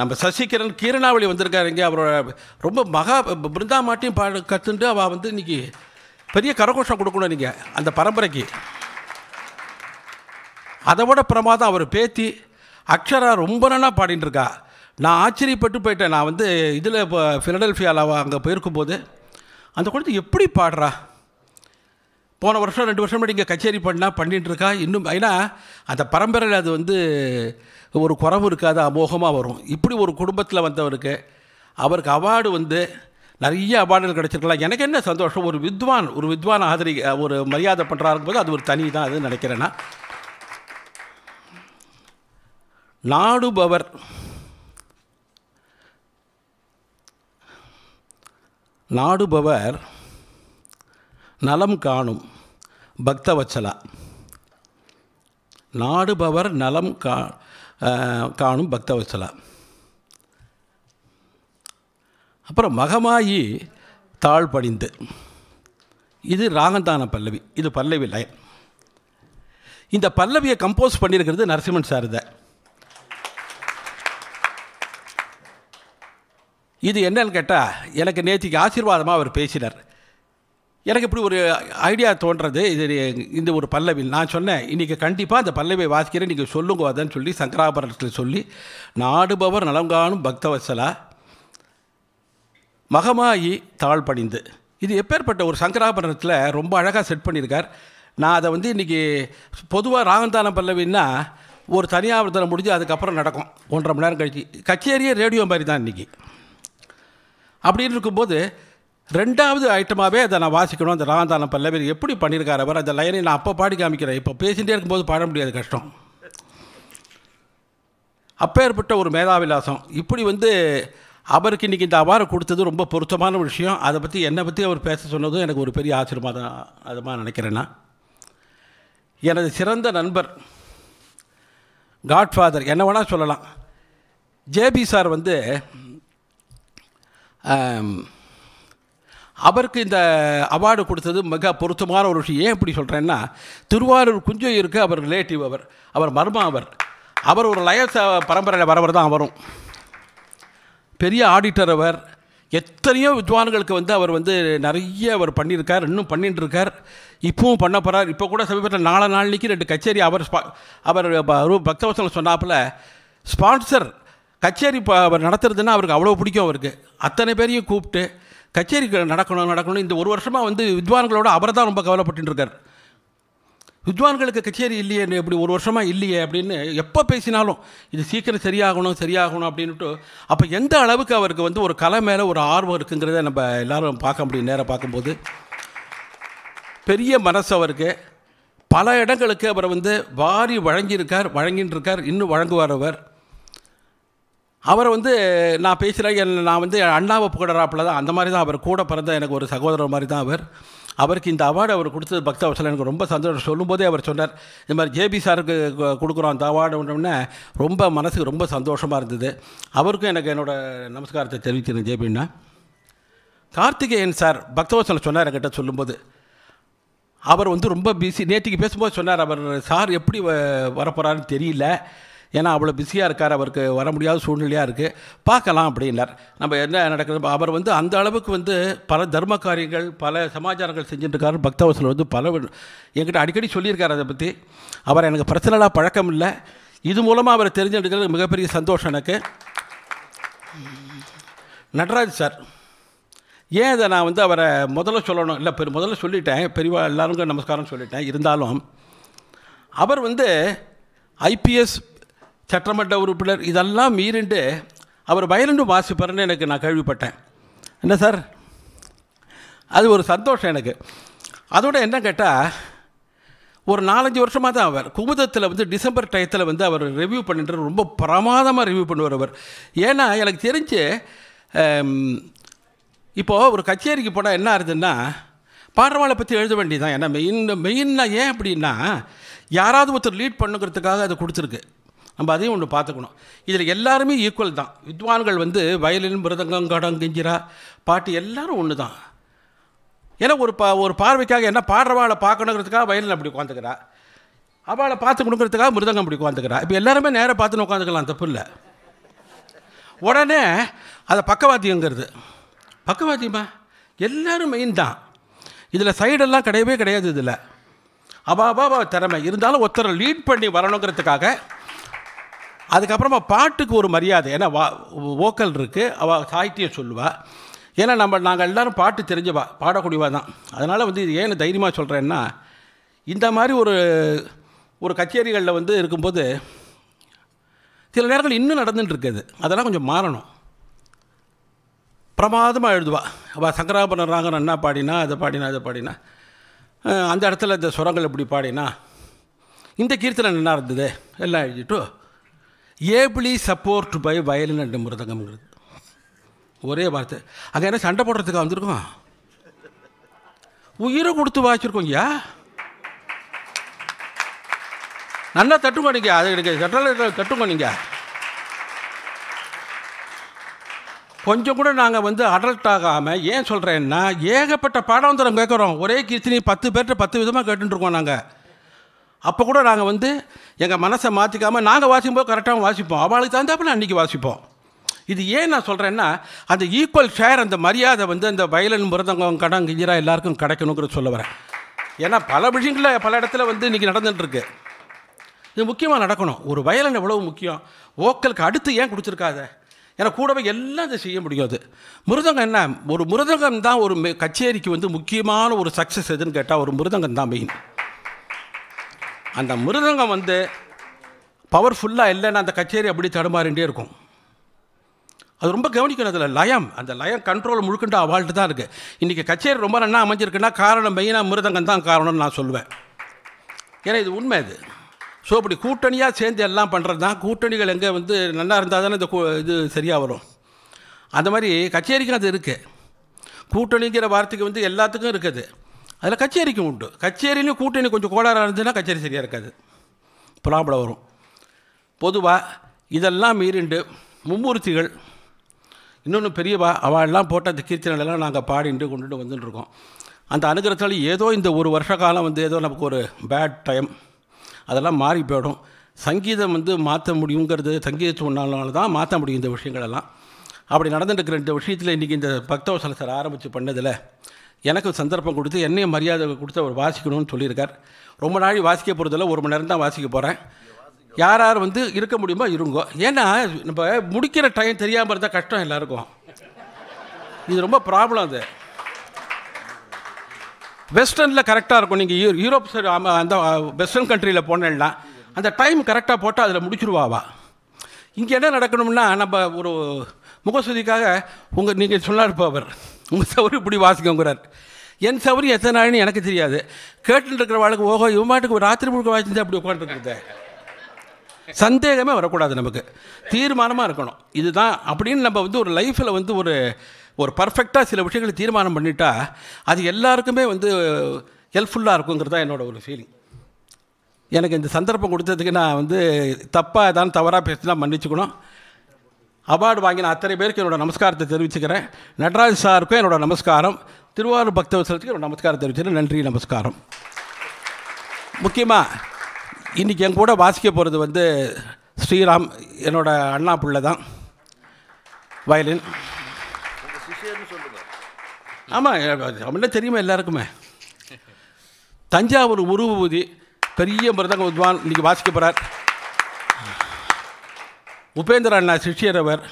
S9: நம்ம சசிகிரன் கீரணாவளி வந்திருக்காருங்க அவரோட ரொம்ப மகா பிருந்தா மாட்டியும் பாடு கற்றுண்டு அவள் வந்து இன்றைக்கி பெரிய கரகோஷம் கொடுக்கணும் நீங்கள் அந்த பரம்பரைக்கு அதை விட பிரமாதம் அவர் பேத்தி அக்ஷரா ரொம்ப நல்லா பாடிட்டுருக்கா நான் ஆச்சரியப்பட்டு போயிட்டேன் நான் வந்து இதில் இப்போ ஃபிலடெல்ஃபியாவில் அங்கே போயிருக்கும்போது அந்த குழந்தை எப்படி பாடுறா போன வருஷம் ரெண்டு வருஷம் முன்னாடி இங்கே கச்சேரி பண்ணால் பண்ணிகிட்டு இருக்கா இன்னும் ஏன்னா அந்த பரம்பரையில் அது வந்து ஒரு குறவு இருக்காது அமோகமாக வரும் இப்படி ஒரு குடும்பத்தில் வந்தவருக்கு அவருக்கு அவார்டு வந்து நிறைய அவார்டுகள் கிடச்சிருக்கலாம் எனக்கு என்ன சந்தோஷம் ஒரு வித்வான் ஒரு வித்வான் ஆதரி ஒரு மரியாதை பண்ணுறாரு போது அது ஒரு தனி தான் அது நினைக்கிறேன்னா நாடுபவர் நாடுபவர் நலம் காணும் பக்தவச்சலா நாடுபவர் நலம் கா காணும் பக்தவச்சலா அப்புறம் மகமாயி தாழ் படிந்து இது ராகந்தான பல்லவி இது பல்லவி லயம் இந்த பல்லவியை கம்போஸ் பண்ணியிருக்கிறது நரசிம்மன் தான் இது என்னன்னு கேட்டால் எனக்கு நேற்றுக்கு ஆசீர்வாதமாக அவர் பேசினார் எனக்கு இப்படி ஒரு ஐடியா தோன்றது இது இந்த ஒரு பல்லவி நான் சொன்னேன் இன்றைக்கி கண்டிப்பாக அந்த பல்லவியை வாசிக்கிறேன் நீங்கள் சொல்லுங்க அதான்னு சொல்லி சங்கராபரணத்தில் சொல்லி நாடுபவர் நலங்கானும் பக்தவசலா மகமாயி தாழ் பணிந்து இது எப்பேற்பட்ட ஒரு சங்கராபரணத்தில் ரொம்ப அழகாக செட் பண்ணியிருக்கார் நான் அதை வந்து இன்றைக்கி பொதுவாக ராகந்தானம் பல்லவின்னா ஒரு தனியாவர்த்தனை முடிஞ்சு அதுக்கப்புறம் நடக்கும் ஒன்றரை மணி நேரம் கழிச்சு கச்சேரியே ரேடியோ மாதிரி தான் இன்றைக்கி அப்படின்னு இருக்கும்போது ரெண்டாவது ஐட்டமாகவே அதை நான் வாசிக்கணும் அந்த ராந்தாளம் பல்லவர் எப்படி பண்ணியிருக்காரு அவர் அந்த லைனை நான் அப்போ பாடி காமிக்கிறேன் இப்போ பேசிகிட்டே இருக்கும்போது பாட முடியாது கஷ்டம் ஏற்பட்ட ஒரு மேதாவிலாசம் இப்படி வந்து அவருக்கு இன்றைக்கி இந்த அவார்டு கொடுத்தது ரொம்ப பொருத்தமான விஷயம் அதை பற்றி என்னை பற்றி அவர் பேச சொன்னதும் எனக்கு ஒரு பெரிய ஆச்சரியமாக தான் அதுமாக நினைக்கிறேன்னா எனது சிறந்த நண்பர் காட்ஃபாதர் என்ன வேணால் சொல்லலாம் ஜேபி சார் வந்து அவருக்கு இந்த அவார்டு கொடுத்தது மிக பொருத்தமான ஒரு விஷயம் ஏன் இப்படி சொல்கிறேன்னா திருவாரூர் குஞ்சு இருக்கு அவர் ரிலேட்டிவ் அவர் அவர் மர்மா அவர் அவர் ஒரு லய பரம்பரையில் வரவர் தான் அவரும் பெரிய ஆடிட்டர் அவர் எத்தனையோ வித்வான்களுக்கு வந்து அவர் வந்து நிறைய அவர் பண்ணியிருக்கார் இன்னும் பண்ணிட்டு இருக்கார் இப்பவும் பண்ண போகிறார் இப்போ கூட சமீபத்தில் நாலு நாளைக்கு ரெண்டு கச்சேரி அவர் அவர் பக்தவசனம் சொன்னாப்பில் ஸ்பான்சர் கச்சேரி அவர் நடத்துறதுன்னா அவருக்கு அவ்வளோ பிடிக்கும் அவருக்கு அத்தனை பேரையும் கூப்பிட்டு கச்சேரி நடக்கணும் நடக்கணும் இந்த ஒரு வருஷமாக வந்து வித்வான்களோட அவரை தான் ரொம்ப கவலைப்பட்டுருக்கார் வித்வான்களுக்கு கச்சேரி இல்லையே இப்படி ஒரு வருஷமாக இல்லையே அப்படின்னு எப்போ பேசினாலும் இது சீக்கிரம் சரியாகணும் சரியாகணும் அப்படின்ட்டு அப்போ எந்த அளவுக்கு அவருக்கு வந்து ஒரு கலை மேலே ஒரு ஆர்வம் இருக்குங்கிறத நம்ம எல்லோரும் பார்க்க முடியும் நேராக பார்க்கும்போது பெரிய மனசு அவருக்கு பல இடங்களுக்கு அவர் வந்து வாரி வழங்கியிருக்கார் வழங்கின்னு இருக்கார் இன்னும் வழங்குவார் அவர் அவரை வந்து நான் பேசுகிறேன் நான் வந்து அண்ணாவை புகழறாப்பில் தான் அந்த மாதிரி தான் அவர் கூட பிறந்த எனக்கு ஒரு சகோதரர் மாதிரி தான் அவர் அவருக்கு இந்த அவார்டு அவர் கொடுத்தது பக்த அவசரம் எனக்கு ரொம்ப சந்தோஷம் சொல்லும்போதே அவர் சொன்னார் இந்த மாதிரி ஜேபி சாருக்கு கொடுக்குறோம் அந்த அவார்டு அவார்டுன்னொடனே ரொம்ப மனசுக்கு ரொம்ப சந்தோஷமாக இருந்தது அவருக்கும் எனக்கு என்னோடய நமஸ்காரத்தை தெரிவிக்கிறேன் ஜேபின்னா கார்த்திகேயன் சார் பக்தவசனம் சொன்னார் என்கிட்ட சொல்லும்போது அவர் வந்து ரொம்ப பிஸி நேற்றுக்கு பேசும்போது சொன்னார் அவர் சார் எப்படி வரப்போகிறாருன்னு தெரியல ஏன்னா அவ்வளோ பிஸியாக இருக்கார் அவருக்கு வர முடியாத சூழ்நிலையாக இருக்குது பார்க்கலாம் அப்படின்னார் நம்ம என்ன நடக்கிறது அவர் வந்து அந்த அளவுக்கு வந்து பல தர்ம காரியங்கள் பல சமாச்சாரங்கள் செஞ்சுட்டுருக்காரு பக்தவசல் வந்து பல என்கிட்ட அடிக்கடி சொல்லியிருக்கார் அதை பற்றி அவர் எனக்கு பர்சனலாக பழக்கம் இல்லை இது மூலமாக அவரை தெரிஞ்செடுக்கிறது மிகப்பெரிய சந்தோஷம் எனக்கு நடராஜ் சார் ஏன் அதை நான் வந்து அவரை முதல்ல சொல்லணும் இல்லை பெரு முதல்ல சொல்லிட்டேன் பெரியவா எல்லாருக்கும் நமஸ்காரம் சொல்லிட்டேன் இருந்தாலும் அவர் வந்து ஐபிஎஸ் சட்டமன்ற உறுப்பினர் இதெல்லாம் மீறிண்டு அவர் பயிரண்டு வாசிப்பார்னு எனக்கு நான் கேள்விப்பட்டேன் என்ன சார் அது ஒரு சந்தோஷம் எனக்கு அதோட என்ன கேட்டால் ஒரு நாலஞ்சு வருஷமாக தான் அவர் குமுதத்தில் வந்து டிசம்பர் டயத்தில் வந்து அவர் ரிவ்யூ பண்ணிட்டு ரொம்ப பிரமாதமாக ரிவ்யூ பண்ணுவார் அவர் ஏன்னா எனக்கு தெரிஞ்சு இப்போது ஒரு கச்சேரிக்கு போனால் என்ன ஆகுதுன்னா பாடவாளை பற்றி எழுத வேண்டியதான் ஏன்னா மெயின் மெயின்னா ஏன் அப்படின்னா யாராவது ஒருத்தர் லீட் பண்ணுங்கிறதுக்காக அதை கொடுத்துருக்கு நம்ம அதையும் ஒன்று பார்த்துக்கணும் இதில் எல்லாருமே ஈக்குவல் தான் வித்வான்கள் வந்து வயலின் மிருதங்கம் கடம் கிஞ்சிரா பாட்டு எல்லாரும் ஒன்று தான் ஏன்னா ஒரு பா ஒரு பார்வைக்காக என்ன பாடுறவாளை பார்க்கணுங்கிறதுக்காக வயலின் அப்படி உட்காந்துக்கிறா அவளை பார்த்து கொடுக்குறதுக்காக மிருதங்கம் அப்படி உட்காந்துக்கிறா இப்போ எல்லாருமே நேராக பார்த்துன்னு உட்காந்துக்கலாம் தப்பு இல்லை உடனே அதை பக்கவாத்தியங்கிறது பக்கவாத்தியமா எல்லோரும் மெயின் தான் இதில் சைடெல்லாம் கிடையவே கிடையாது இதில் அவாபாவா அபாபா திறமை இருந்தாலும் ஒருத்தரை லீட் பண்ணி வரணுங்கிறதுக்காக அதுக்கப்புறமா பாட்டுக்கு ஒரு மரியாதை ஏன்னா வா ஓக்கல் இருக்குது அவள் சாகித்யம் சொல்லுவாள் ஏன்னா நம்ம நாங்கள் எல்லோரும் பாட்டு தெரிஞ்சவா பாடக்கூடியவா தான் அதனால் வந்து இது ஏன் தைரியமாக சொல்கிறேன்னா இந்த மாதிரி ஒரு ஒரு கச்சேரிகளில் வந்து இருக்கும்போது சில நேரங்கள் இன்னும் நடந்துட்டுருக்குது இருக்குது அதெல்லாம் கொஞ்சம் மாறணும் பிரமாதமாக எழுதுவா அவள் சங்கராபரணம் ராங்கன் என்ன பாடினா அதை பாடினா அதை பாடினா அந்த இடத்துல இந்த சுரங்கள் எப்படி பாடினா இந்த கீர்த்தனை நல்லா இருந்தது எல்லாம் எழுதிட்டு ably support by violin and மிருதகம்ங்கிறது ஒரே வார்த்தை அங்கே என்ன சண்டை போடுறதுக்காக வந்திருக்கோம் உயிரை கொடுத்து ஐயா நல்லா தட்டுங்க நீங்கள் அது எனக்கு சட்டத்தில் தட்டுங்க நீங்கள் கொஞ்சம் கூட நாங்கள் வந்து அடல்ட் ஆகாமல் ஏன் சொல்கிறேன்னா ஏகப்பட்ட தரம் கேட்குறோம் ஒரே கீர்த்தினி பத்து பேர்கிட்ட பத்து விதமாக கேட்டுருக்கோம் நாங்கள் அப்போ கூட நாங்கள் வந்து எங்கள் மனசை மாற்றிக்காமல் நாங்கள் வாசிக்கும்போது கரெக்டாக வாசிப்போம் அவளுக்கு தகுந்தாப்பில் அன்றைக்கி வாசிப்போம் இது ஏன் நான் சொல்கிறேன்னா அந்த ஈக்குவல் ஷேர் அந்த மரியாதை வந்து அந்த வயலன் மிருதங்கம் கடன் கிஞ்சிரா எல்லாருக்கும் கிடைக்கணுங்கிறது சொல்ல வரேன் ஏன்னா பல விஷயங்களில் பல இடத்துல வந்து இன்றைக்கி நடந்துட்டுருக்கு இது முக்கியமாக நடக்கணும் ஒரு வயலன் எவ்வளோ முக்கியம் ஓக்கலுக்கு அடுத்து ஏன் கொடுத்துருக்காத ஏன்னா கூடவே எல்லாம் இதை செய்ய முடியும் அது மிருதங்கம் என்ன ஒரு மிருதங்கம் தான் ஒரு கச்சேரிக்கு வந்து முக்கியமான ஒரு சக்ஸஸ் எதுன்னு கேட்டால் ஒரு மிருதங்கம் தான் மெயின் அந்த மிருதங்கம் வந்து பவர்ஃபுல்லாக இல்லைன்னா அந்த கச்சேரி அப்படி தடுமாறிண்டே இருக்கும் அது ரொம்ப கவனிக்கணும் அதில் லயம் அந்த லயம் கண்ட்ரோல் முழுக்கின்ற அவால்ட்டு தான் இருக்குது இன்றைக்கி கச்சேரி ரொம்ப நல்லா அமைஞ்சிருக்குன்னா காரணம் மெயினாக மிருதங்கம் தான் காரணம்னு நான் சொல்லுவேன் ஏன்னா இது உண்மை இது ஸோ இப்படி கூட்டணியாக சேர்ந்து எல்லாம் பண்ணுறது தான் கூட்டணிகள் எங்கே வந்து நல்லா இருந்தால் தானே இந்த இது சரியாக வரும் அந்த மாதிரி கச்சேரிக்கும் அது இருக்குது கூட்டணிங்கிற வார்த்தைக்கு வந்து எல்லாத்துக்கும் இருக்குது அதில் கச்சேரிக்கும் உண்டு கச்சேரியிலையும் கூட்டணி கொஞ்சம் கோளாறாக இருந்துச்சுன்னா கச்சேரி சரியாக இருக்காது ப்ராப்ளம் வரும் பொதுவாக இதெல்லாம் மீறிண்டு மும்மூர்த்திகள் இன்னொன்று பெரியவா அவள்லாம் போட்ட அந்த கீர்த்தனைலாம் நாங்கள் பாடிண்டு கொண்டுட்டு வந்துட்டுருக்கோம் அந்த அனுகிரகத்தால் ஏதோ இந்த ஒரு வருஷ காலம் வந்து ஏதோ நமக்கு ஒரு பேட் டைம் அதெல்லாம் மாறி போயிடும் சங்கீதம் வந்து மாற்ற முடியுங்கிறது சங்கீதத்து தான் மாற்ற முடியும் இந்த விஷயங்களெல்லாம் அப்படி நடந்துட்டு இருக்கிற இந்த விஷயத்தில் இன்றைக்கி இந்த பக்தவசலசர் ஆரம்பித்து பண்ணதில் எனக்கு சந்தர்ப்பம் கொடுத்து என்னையும் மரியாதை கொடுத்து அவர் வாசிக்கணும்னு சொல்லியிருக்கார் ரொம்ப நாள் வாசிக்க போகிறதில்ல ஒரு மணி நேரம் தான் வாசிக்க போகிறேன் யார் யார் வந்து இருக்க முடியுமோ இருங்கோ ஏன்னா நம்ம முடிக்கிற டைம் தெரியாமல் இருந்தால் கஷ்டம் எல்லாருக்கும் இது ரொம்ப ப்ராப்ளம் அது வெஸ்டர்னில் கரெக்டாக இருக்கும் நீங்கள் யூரோப் சைடு அந்த வெஸ்டர்ன் கண்ட்ரியில் போனேன்னா அந்த டைம் கரெக்டாக போட்டால் அதில் முடிச்சுருவாவா இங்கே என்ன நடக்கணும்னா நம்ம ஒரு முகசூதிக்காக உங்கள் நீங்கள் சொன்னார் அவர் உங்கள் சவுரி இப்படி வாசிக்கோங்கிறார் என் சவுரி எத்தனை நாள்னு எனக்கு தெரியாது கேட்டுட்டு இருக்கிற வாழ்க்கை ஓகோ இவன் ஒரு ராத்திரி முழுக்க வாசிச்சு அப்படி உட்காந்துருக்குது சந்தேகமே வரக்கூடாது நமக்கு தீர்மானமாக இருக்கணும் இதுதான் அப்படின்னு நம்ம வந்து ஒரு லைஃப்பில் வந்து ஒரு ஒரு பர்ஃபெக்டாக சில விஷயங்களை தீர்மானம் பண்ணிட்டா அது எல்லாருக்குமே வந்து ஹெல்ப்ஃபுல்லாக இருக்குங்கிறது தான் என்னோடய ஒரு ஃபீலிங் எனக்கு இந்த சந்தர்ப்பம் கொடுத்ததுக்கு நான் வந்து தப்பாக ஏதாவது தவறாக பேசினா மன்னிச்சுக்கணும் அவார்டு வாங்கின அத்தனை பேருக்கு என்னோடய நமஸ்காரத்தை தெரிவிச்சுக்கிறேன் நடராஜ் சாருக்கும் என்னோடய நமஸ்காரம் திருவாரூர் பக்தவசலத்துக்கு என்னோட நமஸ்காரம் தெரிவிச்சுக்கிறேன் நன்றி நமஸ்காரம் முக்கியமாக இன்றைக்கி என் கூட வாசிக்க போகிறது வந்து ஸ்ரீராம் என்னோட அண்ணா பிள்ளை தான் வயலின் ஆமாம் தமிழ்ல தெரியுமா எல்லாருக்குமே தஞ்சாவூர் உருவூதி பெரிய மிருதங்க உத்வான் இன்றைக்கி வாசிக்க போகிறார் உபேந்திர அண்ணா சிஷியர் அவர்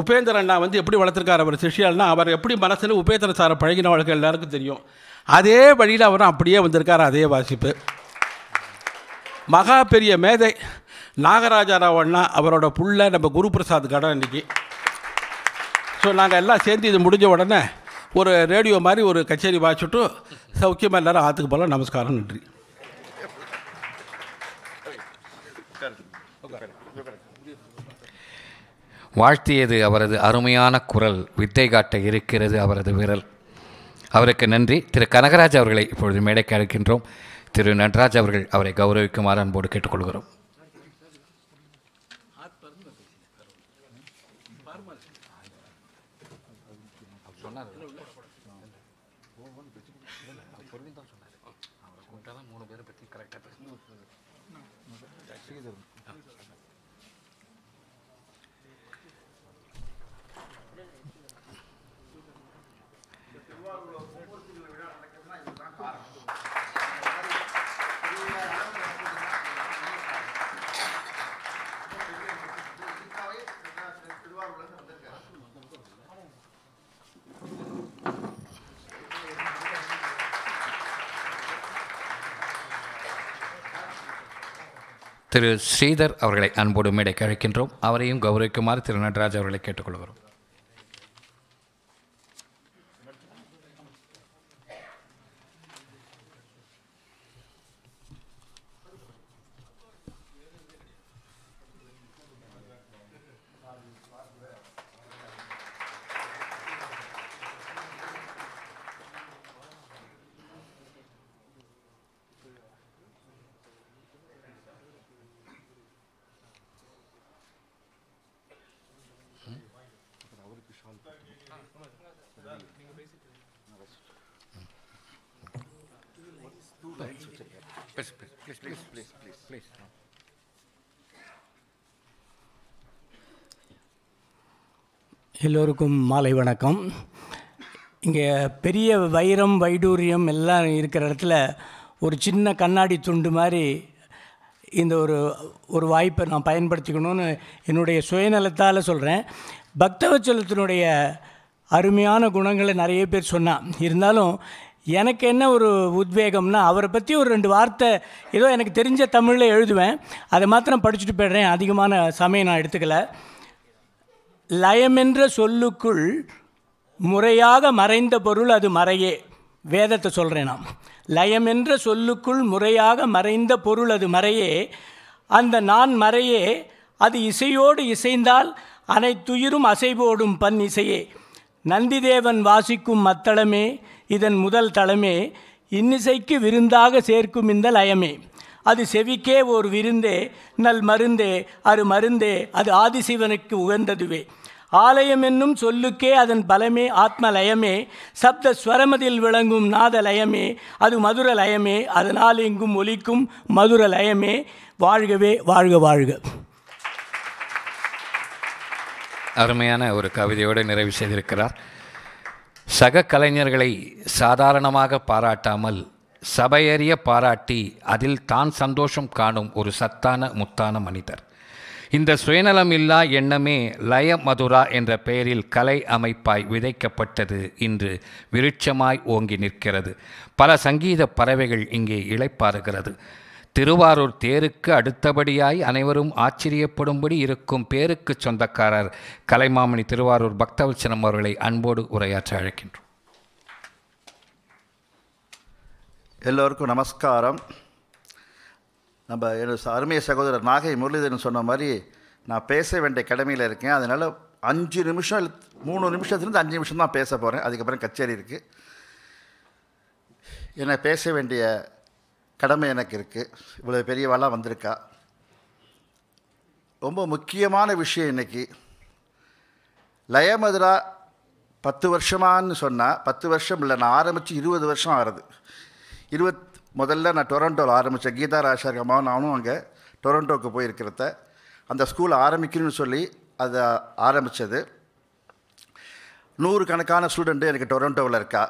S9: உபேந்திர அண்ணா வந்து எப்படி வளர்த்துருக்கார் அவர் சிஷியல்னா அவர் எப்படி மனசில் உபேந்திர சாரை பழகின வாழ்க்கை எல்லாருக்கும் தெரியும் அதே வழியில் அவர் அப்படியே வந்திருக்கார் அதே வாசிப்பு மகா பெரிய மேதை ராவ் அண்ணா அவரோட புள்ள நம்ம குரு பிரசாத் கடை இன்றைக்கி ஸோ நாங்கள் எல்லாம் சேர்ந்து இது முடிஞ்ச உடனே ஒரு ரேடியோ மாதிரி ஒரு கச்சேரி வாய்ச்சிட்டு சௌக்கியமாக எல்லோரும் ஆற்றுக்கு போகலாம் நமஸ்காரம் நன்றி
S1: வாழ்த்தியது அவரது அருமையான குரல் வித்தை காட்ட இருக்கிறது அவரது விரல் அவருக்கு நன்றி திரு கனகராஜ் அவர்களை இப்பொழுது மேடைக்கு அழைக்கின்றோம் திரு நடராஜ் அவர்கள் அவரை கௌரவிக்குமாறு அன்போடு கேட்டுக்கொள்கிறோம் திரு ஸ்ரீதர் அவர்களை அன்போடு மேடைக்கு அழைக்கின்றோம் அவரையும் கௌரவிக்குமாறு திரு நடராஜ் அவர்களை கேட்டுக்கொள்கிறோம்
S4: எல்லோருக்கும் மாலை வணக்கம் இங்கே பெரிய வைரம் வைடூரியம் எல்லாம் இருக்கிற இடத்துல ஒரு சின்ன கண்ணாடி துண்டு மாதிரி இந்த ஒரு ஒரு வாய்ப்பை நான் பயன்படுத்திக்கணும்னு என்னுடைய சுயநலத்தால் சொல்கிறேன் பக்தவச்சலத்தினுடைய அருமையான குணங்களை நிறைய பேர் சொன்னான் இருந்தாலும் எனக்கு என்ன ஒரு உத்வேகம்னா அவரை பற்றி ஒரு ரெண்டு வார்த்தை ஏதோ எனக்கு தெரிஞ்ச தமிழில் எழுதுவேன் அதை மாத்திரம் படிச்சுட்டு போயிடுறேன் அதிகமான சமயம் நான் எடுத்துக்கலை லயமென்ற சொல்லுக்குள் முறையாக மறைந்த பொருள் அது மறையே வேதத்தை சொல்கிறேன் நான் லயமென்ற சொல்லுக்குள் முறையாக மறைந்த பொருள் அது மறையே அந்த நான் மறையே அது இசையோடு இசைந்தால் அனைத்துயிரும் அசைபோடும் பன் இசையே நந்திதேவன் வாசிக்கும் மத்தளமே இதன் முதல் தளமே இன்னிசைக்கு விருந்தாக சேர்க்கும் இந்த லயமே அது செவிக்கே ஒரு விருந்தே நல் மருந்தே அரு மருந்தே அது ஆதிசிவனுக்கு உகந்ததுவே ஆலயம் என்னும் சொல்லுக்கே அதன் பலமே ஆத்ம லயமே சப்த ஸ்வரமதில் விளங்கும் நாத லயமே அது மதுர லயமே அதனால் எங்கும் ஒலிக்கும் மதுர லயமே வாழ்கவே வாழ்க வாழ்க
S1: அருமையான ஒரு கவிதையோடு நிறைவு செய்திருக்கிறார் சக கலைஞர்களை சாதாரணமாக பாராட்டாமல் சபையறிய பாராட்டி அதில் தான் சந்தோஷம் காணும் ஒரு சத்தான முத்தான மனிதர் இந்த சுயநலமில்லா எண்ணமே லய மதுரா என்ற பெயரில் கலை அமைப்பாய் விதைக்கப்பட்டது இன்று விருட்சமாய் ஓங்கி நிற்கிறது பல சங்கீத பறவைகள் இங்கே இழைப்பாருகிறது திருவாரூர் தேருக்கு அடுத்தபடியாய் அனைவரும் ஆச்சரியப்படும்படி இருக்கும் பேருக்கு சொந்தக்காரர் கலைமாமணி திருவாரூர் பக்தவச்சனம் அவர்களை அன்போடு உரையாற்ற அழைக்கின்றோம்
S3: எல்லோருக்கும் நமஸ்காரம் நம்ம என்னோட அருமைய சகோதரர் நாகை முரளிதரன் சொன்ன மாதிரி நான் பேச வேண்டிய கடமையில் இருக்கேன் அதனால் அஞ்சு நிமிஷம் மூணு நிமிஷத்துலேருந்து அஞ்சு நிமிஷம் தான் பேச போகிறேன் அதுக்கப்புறம் கச்சேரி இருக்குது என்னை பேச வேண்டிய கடமை எனக்கு இருக்குது இவ்வளோ பெரியவாலாம் வந்திருக்கா ரொம்ப முக்கியமான விஷயம் இன்றைக்கி லயமதுரா பத்து வருஷமானு சொன்னால் பத்து வருஷம் இல்லை நான் ஆரம்பித்து இருபது வருஷம் ஆகிறது இருபத் முதல்ல நான் டொரண்டோவில் ஆரம்பித்தேன் கீதா ராஜசேகரமாக நானும் அங்கே டொரண்டோவுக்கு போயிருக்கிறத அந்த ஸ்கூல் ஆரம்பிக்கணும்னு சொல்லி அதை ஆரம்பித்தது நூறு கணக்கான ஸ்டூடெண்ட்டு எனக்கு டொரண்டோவில் இருக்கா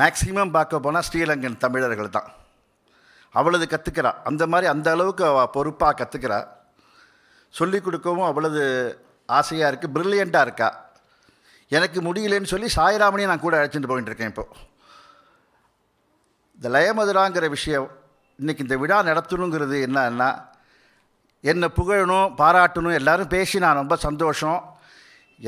S3: மேக்ஸிமம் பார்க்க போனால் ஸ்ரீலங்கன் தமிழர்கள் தான் அவ்வளவு கற்றுக்கிறா அந்த மாதிரி அந்த அளவுக்கு பொறுப்பாக கற்றுக்கிறா சொல்லிக் கொடுக்கவும் அவ்வளவு ஆசையாக இருக்குது ப்ரில்லியண்ட்டாக இருக்கா எனக்கு முடியலன்னு சொல்லி சாய்ராமனையும் நான் கூட அழைச்சிட்டு போயிட்டுருக்கேன் இப்போது இந்த லயமதுராங்கிற விஷயம் இன்றைக்கி இந்த விழா நடத்தணுங்கிறது என்னன்னா என்னை புகழணும் பாராட்டணும் எல்லோரும் பேசி நான் ரொம்ப சந்தோஷம்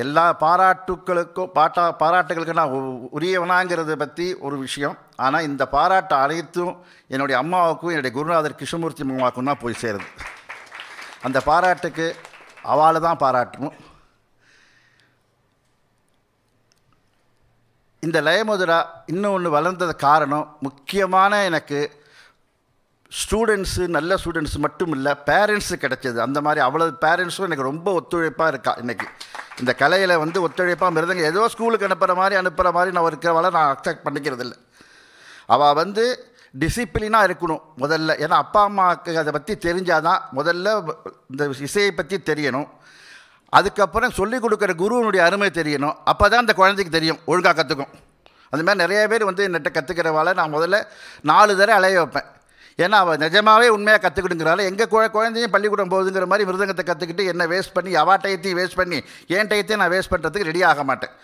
S3: எல்லா பாராட்டுக்களுக்கும் பாட்டா பாராட்டுகளுக்கு நான் உரியவனாங்கிறத பற்றி ஒரு விஷயம் ஆனால் இந்த பாராட்டு அனைத்தும் என்னுடைய அம்மாவுக்கும் என்னுடைய குருநாதர் கிருஷ்ணமூர்த்தி அம்மாவுக்கும் தான் போய் சேருது அந்த பாராட்டுக்கு அவளை தான் பாராட்டணும் இந்த லயமுதுரா இன்னும் ஒன்று வளர்ந்தது காரணம் முக்கியமான எனக்கு ஸ்டூடெண்ட்ஸு நல்ல ஸ்டூடெண்ட்ஸ் மட்டும் இல்லை பேரண்ட்ஸு கிடச்சிது அந்த மாதிரி அவ்வளோ பேரண்ட்ஸும் எனக்கு ரொம்ப ஒத்துழைப்பாக இருக்கா இன்றைக்கி இந்த கலையில் வந்து ஒத்துழைப்பாக மிருதங்க ஏதோ ஸ்கூலுக்கு அனுப்புகிற மாதிரி அனுப்புகிற மாதிரி நான் இருக்கிறவளை நான் அக்செப்ட் பண்ணிக்கிறது இல்லை அவள் வந்து டிசிப்ளினாக இருக்கணும் முதல்ல ஏன்னா அப்பா அம்மாவுக்கு அதை பற்றி தெரிஞ்சால் தான் முதல்ல இந்த இசையை பற்றி தெரியணும் அதுக்கப்புறம் சொல்லிக் கொடுக்குற குருவனுடைய அருமை தெரியணும் அப்போ தான் அந்த குழந்தைக்கு தெரியும் ஒழுங்காக கற்றுக்கும் அந்த மாதிரி நிறைய பேர் வந்து என்னட்ட கற்றுக்கிறவாள் நான் முதல்ல நாலு தடவை அலைய வைப்பேன் ஏன்னா அவள் நிஜமாகவே உண்மையாக கற்றுக்கிடுங்கிறாள் எங்கள் குழ குழந்தையும் பள்ளிக்கூடம் போகுதுங்கிற மாதிரி மிருதங்கத்தை கற்றுக்கிட்டு என்ன வேஸ்ட் பண்ணி அவா டயத்தையும் வேஸ்ட் பண்ணி என் டயத்தையும் நான் வேஸ்ட் பண்ணுறதுக்கு ரெடி ஆக மாட்டேன்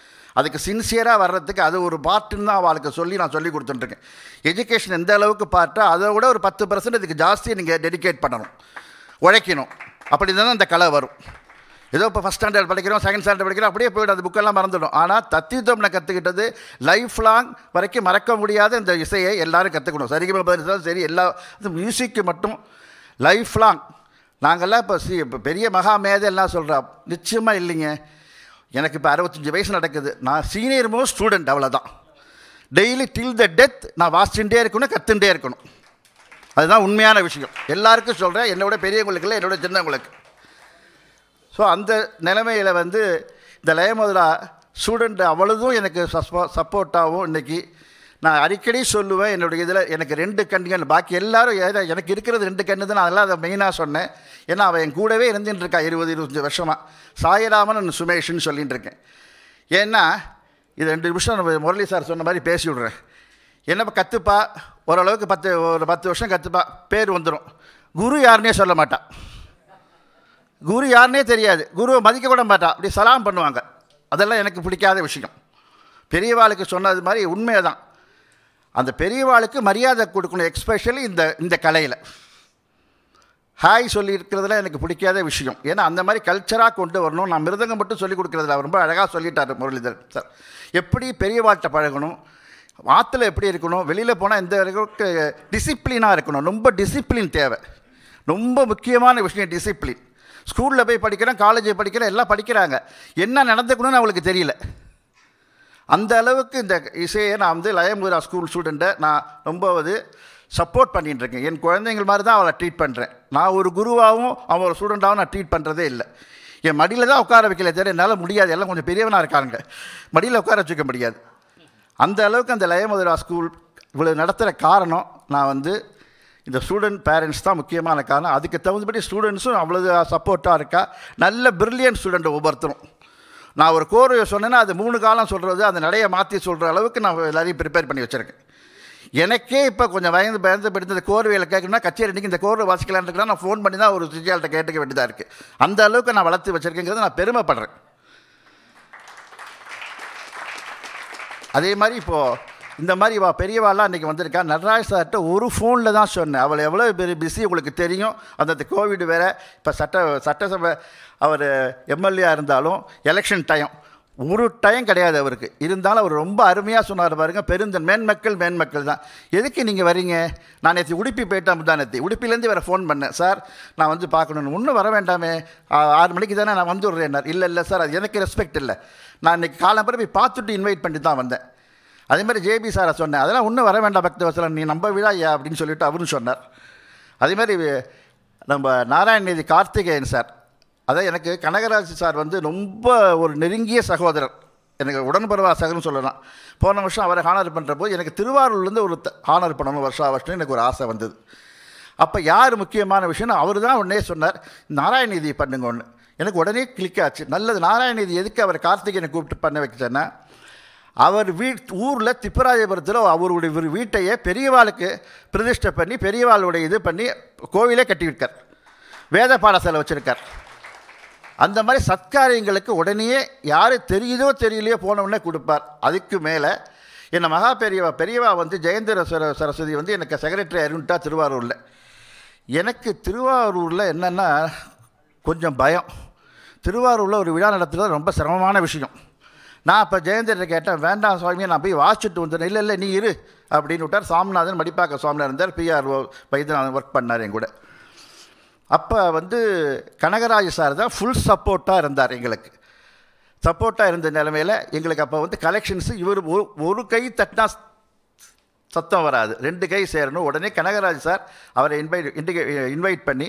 S3: அதுக்கு சின்சியராக வர்றதுக்கு அது ஒரு பார்ட்டுன்னு தான் அவளுக்கு சொல்லி நான் சொல்லி கொடுத்துட்டுருக்கேன் எஜுகேஷன் எந்த அளவுக்கு பார்த்தா அதை விட ஒரு பத்து பர்சன்ட் இதுக்கு ஜாஸ்தி நீங்கள் டெடிக்கேட் பண்ணணும் உழைக்கணும் அப்படி தான் அந்த கலை வரும் ஏதோ இப்போ ஃபஸ்ட் ஸ்டாண்டர்ட் படிக்கிறோம் செகண்ட் ஸ்டாண்டர்ட் படிக்கிறோம் அப்படியே போய்ட்டு அந்த புக்கெல்லாம் மறந்துடும் ஆனால் தத்தித்தம் நான் கற்றுக்கிட்டது லைஃப் லாங் வரைக்கும் மறக்க முடியாத இந்த இசையை எல்லோரும் கற்றுக்கணும் சரிகமாக பதினெட்டாலும் சரி எல்லா மியூசிக்கு மட்டும் லைஃப் லாங் நாங்கள்லாம் இப்போ சி இப்போ பெரிய மகா மேதை எல்லாம் சொல்கிறோம் நிச்சயமாக இல்லைங்க எனக்கு இப்போ அறுபத்தஞ்சி வயசு நடக்குது நான் சீனியர் மோஸ்ட் ஸ்டூடெண்ட் அவ்வளோதான் டெய்லி டில் த டெத் நான் வாசிச்சுட்டே இருக்கணும் கற்றுண்டே இருக்கணும் அதுதான் உண்மையான விஷயம் எல்லாருக்கும் சொல்கிறேன் என்னோட பெரியவங்களுக்கு இல்லை என்னோட சின்னவங்களுக்கு ஸோ அந்த நிலைமையில் வந்து இந்த லயமதுரா ஸ்டூடெண்ட் அவ்வளோதும் எனக்கு சப்போ சப்போர்ட்டாகவும் இன்றைக்கி நான் அடிக்கடி சொல்லுவேன் என்னுடைய இதில் எனக்கு ரெண்டு கண்கள் பாக்கி எல்லோரும் எனக்கு இருக்கிறது ரெண்டு கண்ணு தான் அதெல்லாம் அதை மெயினாக சொன்னேன் ஏன்னா அவன் என் கூடவே இருந்துகிட்டு இருக்கா இருபது இருபத்தஞ்சி வருஷமாக சாயராமன் சுமேஷ்னு சொல்லிகிட்டு இருக்கேன் ஏன்னா இது ரெண்டு நிமிஷம் நம்ம முரளி சார் சொன்ன மாதிரி பேசி விட்றேன் என்னப்பா கற்றுப்பா ஓரளவுக்கு பத்து ஒரு பத்து வருஷம் கற்றுப்பா பேர் வந்துடும் குரு யாருன்னே சொல்ல மாட்டான் குரு யாருனே தெரியாது குருவை மதிக்க கூட மாட்டா அப்படி சலாம் பண்ணுவாங்க அதெல்லாம் எனக்கு பிடிக்காத விஷயம் பெரியவாளுக்கு சொன்னது மாதிரி உண்மையை தான் அந்த பெரியவாளுக்கு மரியாதை கொடுக்கணும் எக்ஸ்பெஷலி இந்த இந்த கலையில் ஹாய் சொல்லியிருக்கிறதுல எனக்கு பிடிக்காத விஷயம் ஏன்னா அந்த மாதிரி கல்ச்சராக கொண்டு வரணும் நான் மிருதங்கம் மட்டும் சொல்லிக் கொடுக்குறதுல ரொம்ப அழகாக சொல்லிட்டார் முரளிதர் சார் எப்படி பெரியவாழ்கிட்ட பழகணும் ஆற்றுல எப்படி இருக்கணும் வெளியில் போனால் இந்த அளவுக்கு டிசிப்ளினாக இருக்கணும் ரொம்ப டிசிப்ளின் தேவை ரொம்ப முக்கியமான விஷயம் டிசிப்ளின் ஸ்கூலில் போய் படிக்கிறோம் காலேஜில் படிக்கிறோம் எல்லாம் படிக்கிறாங்க என்ன நடந்துக்கணும்னு அவளுக்கு தெரியல அந்த அளவுக்கு இந்த இசையை நான் வந்து லயமுரா ஸ்கூல் ஸ்டூடெண்ட்டை நான் ரொம்பவது சப்போர்ட் பண்ணிகிட்டு இருக்கேன் என் குழந்தைங்கள் மாதிரி தான் அவளை ட்ரீட் பண்ணுறேன் நான் ஒரு குருவாகவும் அவன் ஒரு ஸ்டூடெண்ட்டாகவும் நான் ட்ரீட் பண்ணுறதே இல்லை என் மடியில் தான் உட்கார வைக்கல தவிர என்னால் முடியாது எல்லாம் கொஞ்சம் பெரியவனாக இருக்காங்க மடியில் உட்கார வச்சுக்க முடியாது அந்த அளவுக்கு அந்த லயமுதிரா ஸ்கூல் இவ்வளோ நடத்துகிற காரணம் நான் வந்து இந்த ஸ்டூடெண்ட் பேரண்ட்ஸ் தான் முக்கியமான காரணம் அதுக்கு தகுந்தபடி ஸ்டூடெண்ட்ஸும் அவ்வளோ சப்போர்ட்டாக இருக்கா நல்ல பிரில்லியன்ட் ஸ்டூடெண்ட் ஒவ்வொருத்தரும் நான் ஒரு கோர் சொன்னேன்னா அது மூணு காலம் சொல்கிறது அந்த நடையை மாற்றி சொல்கிற அளவுக்கு நான் எல்லாரையும் ப்ரிப்பேர் பண்ணி வச்சுருக்கேன் எனக்கே இப்போ கொஞ்சம் பயந்து பயந்து படித்த கோர்வையில் கேட்கணும்னா கச்சேரி இன்றைக்கி இந்த கோர்வை வாசிக்கலான்னு நான் ஃபோன் பண்ணி தான் ஒரு சுஜியால்கிட்ட கேட்டுக்க வேண்டியதாக இருக்குது அந்த அளவுக்கு நான் வளர்த்து வச்சுருக்கேங்கிறது நான் பெருமைப்படுறேன் அதே மாதிரி இப்போது இந்த மாதிரி வா பெரியவாலாம் அன்றைக்கி வந்திருக்கா நடராஜ் சார்கிட்ட ஒரு ஃபோனில் தான் சொன்னேன் அவள் எவ்வளோ பெரிய பிஸி உங்களுக்கு தெரியும் அந்த கோவிட் வேறு இப்போ சட்ட சட்டசபை அவர் எம்எல்ஏயாக இருந்தாலும் எலெக்ஷன் டைம் ஒரு டைம் கிடையாது அவருக்கு இருந்தாலும் அவர் ரொம்ப அருமையாக சொன்னார் பாருங்கள் பெருந்தன் மேன்மக்கள் மேன்மக்கள் தான் எதுக்கு நீங்கள் வரீங்க நான் நேற்று உடுப்பி போயிட்டேன் தான் நேற்று உடுப்பிலேருந்து வேறு ஃபோன் பண்ணேன் சார் நான் வந்து பார்க்கணுன்னு ஒன்றும் வர வேண்டாமே ஆறு மணிக்கு தானே நான் வந்துடுறேன்னார் இல்லை இல்லை சார் அது எனக்கு ரெஸ்பெக்ட் இல்லை நான் இன்றைக்கி காலம்பரம் போய் பார்த்துட்டு இன்வைட் பண்ணிட்டு தான் வந்தேன் அதே மாதிரி ஜேபி சாரை சொன்னேன் அதெல்லாம் இன்னும் வர வேண்டாம் பக்த வசலன் நீ நம்ப விழா ஐயா அப்படின்னு சொல்லிட்டு அவரும் சொன்னார் அதே மாதிரி நம்ம நாராயணநிதி கார்த்திகேயன் சார் அதான் எனக்கு கனகராஜ் சார் வந்து ரொம்ப ஒரு நெருங்கிய சகோதரர் எனக்கு உடன்பருவா சகன்னு சொல்லலாம் போன வருஷம் அவரை ஹானர் பண்ணுற போது எனக்கு திருவாரூர்லேருந்து ஒரு ஹானர் பண்ணணும் வருஷா வருஷம் எனக்கு ஒரு ஆசை வந்தது அப்போ யார் முக்கியமான விஷயம்னு அவர் தான் உடனே சொன்னார் நாராயணநிதி பண்ணுங்க ஒன்று எனக்கு உடனே கிளிக் ஆச்சு நல்லது நாராயணநிதி எதுக்கு அவர் கார்த்திகேயனை கூப்பிட்டு பண்ண வைக்கிட்டேன்னா அவர் வீட் ஊரில் திப்பராஜபுரத்தில் அவருடைய வீட்டையே பெரியவாளுக்கு பிரதிஷ்டை பண்ணி பெரியவாளுடைய இது பண்ணி கோவிலே கட்டிவிட்டார் வேத பாடசாலை வச்சுருக்கார் அந்த மாதிரி சத்காரியங்களுக்கு உடனே யார் தெரியுதோ தெரியலையோ போனவுடனே கொடுப்பார் அதுக்கு மேலே என்னை மகா பெரியவா பெரியவா வந்து ஜெயந்திர சர சரஸ்வதி வந்து எனக்கு செக்ரட்டரி அருண்ட்டா திருவாரூரில் எனக்கு திருவாரூரில் என்னென்னா கொஞ்சம் பயம் திருவாரூரில் ஒரு விழா நடத்துறது ரொம்ப சிரமமான விஷயம் நான் இப்போ ஜெயந்திரன் கேட்டேன் வேண்டாம் சுவாமியை நான் போய் வாசிச்சுட்டு வந்துடுறேன் இல்லை இல்லை நீ இரு அப்படின்னு விட்டார் சாமிநாதன் மடிப்பாக்க சுவாமியாக இருந்தார் பிஆர்ஓ வைத்தியநாதன் ஒர்க் பண்ணார் என் கூட அப்போ வந்து கனகராஜ் சார் தான் ஃபுல் சப்போர்ட்டாக இருந்தார் எங்களுக்கு சப்போர்ட்டாக இருந்த நிலமையில் எங்களுக்கு அப்போ வந்து கலெக்ஷன்ஸு இவர் ஒரு ஒரு கை தட்டினா சத்தம் வராது ரெண்டு கை சேரணும் உடனே கனகராஜ் சார் அவரை இன்வைட் இன்டிகே இன்வைட் பண்ணி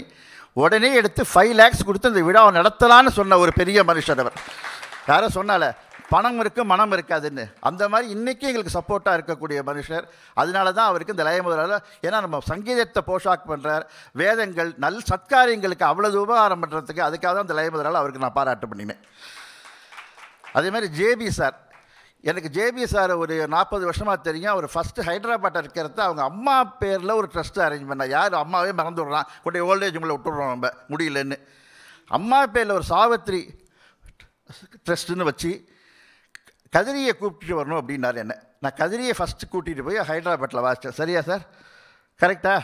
S3: உடனே எடுத்து ஃபைவ் லேக்ஸ் கொடுத்து இந்த விழாவை நடத்தலான்னு சொன்ன ஒரு பெரிய மனுஷர் அவர் யாரும் சொன்னால பணம் இருக்குது மனம் இருக்காதுன்னு அந்த மாதிரி இன்றைக்கி எங்களுக்கு சப்போர்ட்டாக இருக்கக்கூடிய மனுஷர் அதனால தான் அவருக்கு இந்த லய முதலாளர் ஏன்னா நம்ம சங்கீதத்தை போஷாக் பண்ணுறார் வேதங்கள் நல் சத்காரியங்களுக்கு அவ்வளோ உபகாரம் பண்ணுறதுக்கு அதுக்காக தான் அந்த லய முதலாளர் அவருக்கு நான் பாராட்டு பண்ணினேன் அதே மாதிரி ஜேபி சார் எனக்கு ஜேபி சார் ஒரு நாற்பது வருஷமாக தெரியும் அவர் ஃபஸ்ட்டு ஹைதராபாட்டில் இருக்கிறத அவங்க அம்மா பேரில் ஒரு ட்ரஸ்ட் அரேஞ்ச் பண்ண யார் அம்மாவே மறந்து விட்றான் கொண்டே ஓல்டேஜ் உங்களை விட்டுடுறோம் நம்ம முடியலன்னு அம்மா பேரில் ஒரு சாவத்ரி ட்ரஸ்ட்டுன்னு வச்சு கதிரியை கூப்பிட்டு வரணும் அப்படின்னாரு என்ன நான் கதிரியை ஃபஸ்ட்டு கூட்டிகிட்டு போய் ஹைதராபாத்தில் வாசித்தேன் சரியா சார் கரெக்டா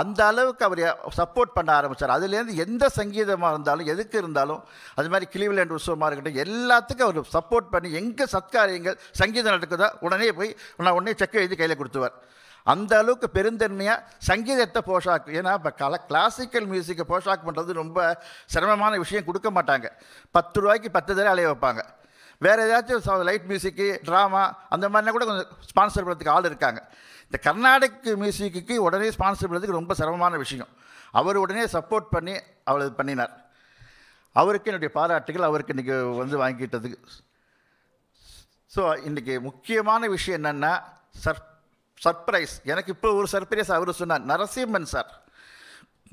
S3: அந்த அளவுக்கு அவர் சப்போர்ட் பண்ண ஆரம்பித்தார் அதுலேருந்து எந்த சங்கீதமாக இருந்தாலும் எதுக்கு இருந்தாலும் அது மாதிரி கிளிவிலேண்ட் உற்சவமாக இருக்கட்டும் எல்லாத்துக்கும் அவர் சப்போர்ட் பண்ணி எங்கே சத்காரியங்கள் சங்கீதம் நடக்குதோ உடனே போய் நான் உடனே செக்கை எழுதி கையில் கொடுத்துவார் அந்த அளவுக்கு பெருந்தன்மையாக சங்கீதத்தை போஷாக்கு ஏன்னா இப்போ கல கிளாசிக்கல் மியூசிக்கை போஷாக் பண்ணுறது ரொம்ப சிரமமான விஷயம் கொடுக்க மாட்டாங்க பத்து ரூபாய்க்கு பத்து தடவை அலைய வைப்பாங்க வேறு ஏதாச்சும் லைட் மியூசிக்கு ட்ராமா அந்த மாதிரினா கூட கொஞ்சம் ஸ்பான்சர் பண்ணுறதுக்கு ஆள் இருக்காங்க இந்த கர்நாடக மியூசிக்கு உடனே ஸ்பான்சர் பண்ணுறதுக்கு ரொம்ப சிரமமான விஷயம் அவர் உடனே சப்போர்ட் பண்ணி அவள் பண்ணினார் அவருக்கு என்னுடைய பாராட்டுகள் அவருக்கு இன்றைக்கி வந்து வாங்கிட்டதுக்கு ஸோ இன்றைக்கி முக்கியமான விஷயம் என்னென்னா சர் சர்ப்ரைஸ் எனக்கு இப்போ ஒரு சர்ப்ரைஸ் அவர் சொன்னார் நரசிம்மன் சார்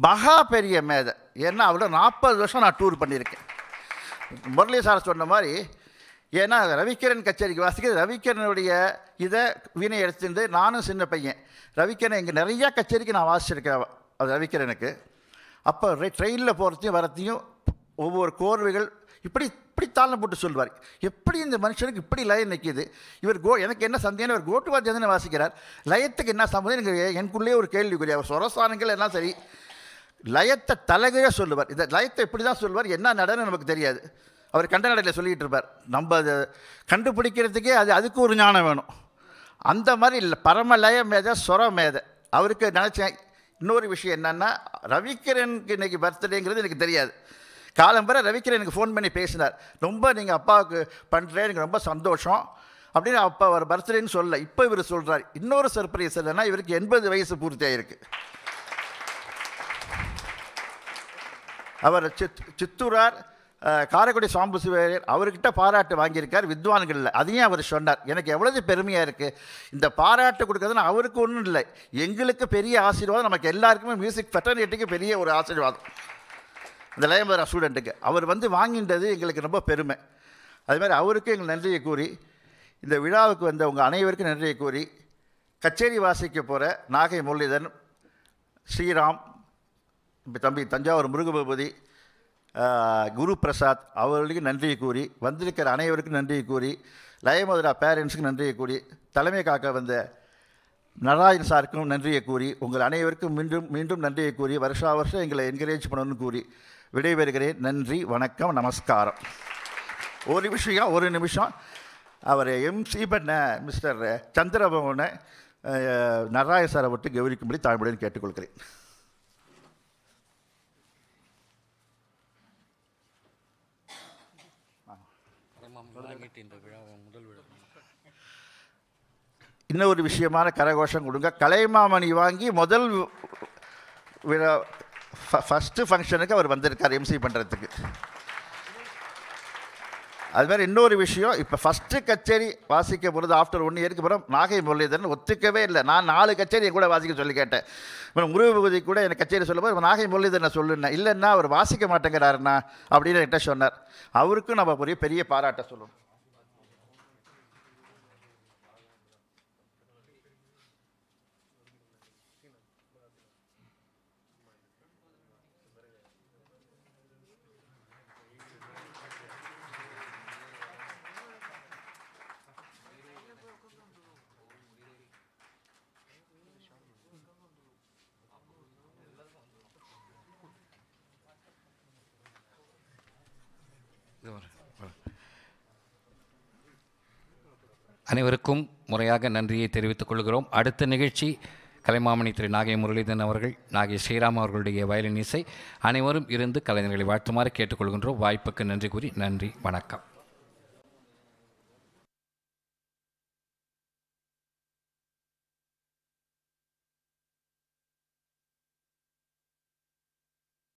S3: மகா பெரிய மேதை ஏன்னா அவரோட நாற்பது வருஷம் நான் டூர் பண்ணியிருக்கேன் முரளி சார் சொன்ன மாதிரி ஏன்னா ரவிக்கிரன் கச்சேரிக்கு வாசிக்கிறது ரவிக்கிரனுடைய இதை வீணை எடுத்துருந்து நானும் சின்ன பையன் ரவிக்கிரணன் இங்கே நிறையா கச்சேரிக்கு நான் வாசிச்சிருக்கேன் அது ரவிக்கிரனுக்கு அப்போ ட்ரெயினில் போகிறதையும் வரத்தையும் ஒவ்வொரு கோர்வைகள் இப்படி இப்படி தாளம் போட்டு சொல்வார் எப்படி இந்த மனுஷனுக்கு இப்படி லயம் நிற்கிது இவர் கோ எனக்கு என்ன சந்தேகம் இவர் கோட்டுவாத்தியம் தானே வாசிக்கிறார் லயத்துக்கு என்ன சம்பந்தம் எனக்கு எனக்குள்ளே ஒரு கேள்விக்குரிய அவர் சொரசானங்கள் எல்லாம் சரி லயத்தை தலைகையாக சொல்லுவார் இந்த லயத்தை இப்படி தான் சொல்லுவார் என்ன நடனம் நமக்கு தெரியாது அவர் கண்ட நடையில் சொல்லிக்கிட்டு இருப்பார் நம்ம அதை கண்டுபிடிக்கிறதுக்கே அது அதுக்கு ஒரு ஞானம் வேணும் அந்த மாதிரி இல்லை பரமலய மேதை சொர மேதை அவருக்கு நினச்சேன் இன்னொரு விஷயம் என்னென்னா ரவிக்கிரனுக்கு இன்றைக்கி பர்த்டேங்கிறது எனக்கு தெரியாது பிற ரவிக்கிரன் எனக்கு ஃபோன் பண்ணி பேசினார் ரொம்ப நீங்கள் அப்பாவுக்கு பண்ணுறேன் எனக்கு ரொம்ப சந்தோஷம் அப்படின்னு அப்பா அவர் பர்த்டேன்னு சொல்லலை இப்போ இவர் சொல்கிறார் இன்னொரு சர்ப்ரைஸ் இல்லைன்னா இவருக்கு எண்பது வயசு பூர்த்தியாயிருக்கு அவர் சித் சித்தூரார் காரைக்குடி சுவாம்பு சிவேரியர் அவர்கிட்ட பாராட்டு வாங்கியிருக்கார் இல்லை அதையும் அவர் சொன்னார் எனக்கு எவ்வளவு பெருமையாக இருக்குது இந்த பாராட்டு கொடுக்குறதுன்னு அவருக்கு ஒன்றும் இல்லை எங்களுக்கு பெரிய ஆசீர்வாதம் நமக்கு எல்லாருக்குமே மியூசிக் ஃபெட்டர்னிட்டிக்கு பெரிய ஒரு ஆசீர்வாதம் இந்த லயம்பரா ஸ்டூடெண்ட்டுக்கு அவர் வந்து வாங்கின்றது எங்களுக்கு ரொம்ப பெருமை அதுமாதிரி அவருக்கு எங்கள் நன்றியை கூறி இந்த விழாவுக்கு வந்த உங்கள் அனைவருக்கும் நன்றியை கூறி கச்சேரி வாசிக்க போகிற நாகை முரளிதன் ஸ்ரீராம் தம்பி தஞ்சாவூர் முருகபூபதி குரு பிரசாத் அவர்களுக்கு நன்றியை கூறி வந்திருக்கிற அனைவருக்கும் நன்றியை கூறி லயமதுரா பேரண்ட்ஸுக்கு நன்றியை கூறி தலைமை காக்க வந்த நடராஜன் சாருக்கும் நன்றியை கூறி உங்கள் அனைவருக்கும் மீண்டும் மீண்டும் நன்றியை கூறி வருஷா வருஷம் எங்களை என்கரேஜ் பண்ணணும்னு கூறி விடைபெறுகிறேன் நன்றி வணக்கம் நமஸ்காரம் ஒரு விஷயம் ஒரு நிமிஷம் அவர் எம்சி பண்ண மிஸ்டர் சந்திரபவனை நடராஜன் சாரை விட்டு கௌரிக்கும்படி தாழ்மையுடன் கேட்டுக்கொள்கிறேன் இன்னொரு விஷயமான கரகோஷம் கொடுங்க கலைமாமணி வாங்கி முதல் விழா ஃபஸ்ட்டு ஃபங்க்ஷனுக்கு அவர் வந்திருக்கார் எம்சி பண்ணுறதுக்கு அது மாதிரி இன்னொரு விஷயம் இப்போ ஃபஸ்ட்டு கச்சேரி வாசிக்க போகிறது ஆஃப்டர் ஒன் இயருக்கு அப்புறம் நாகை முரளிதரன் ஒத்துக்கவே இல்லை நான் நாலு கச்சேரி கூட வாசிக்க சொல்லி கேட்டேன் இப்போ பகுதி கூட எனக்கு கச்சேரி சொல்லும்போது நாகை முரளிதரனை சொல்லுன்னா இல்லைன்னா அவர் வாசிக்க மாட்டேங்கிறாருண்ணா அப்படின்னு என்கிட்ட சொன்னார் அவருக்கும் நம்ம பெரிய பெரிய பாராட்ட சொல்லணும்
S1: அனைவருக்கும் முறையாக நன்றியை தெரிவித்துக் கொள்கிறோம் அடுத்த நிகழ்ச்சி கலைமாமணி திரு நாகை முரளிதன் அவர்கள் நாகை ஸ்ரீராம் அவர்களுடைய வயலின் இசை அனைவரும் இருந்து கலைஞர்களை வாழ்த்துமாறு கேட்டுக்கொள்கின்றோம் வாய்ப்புக்கு நன்றி கூறி நன்றி வணக்கம்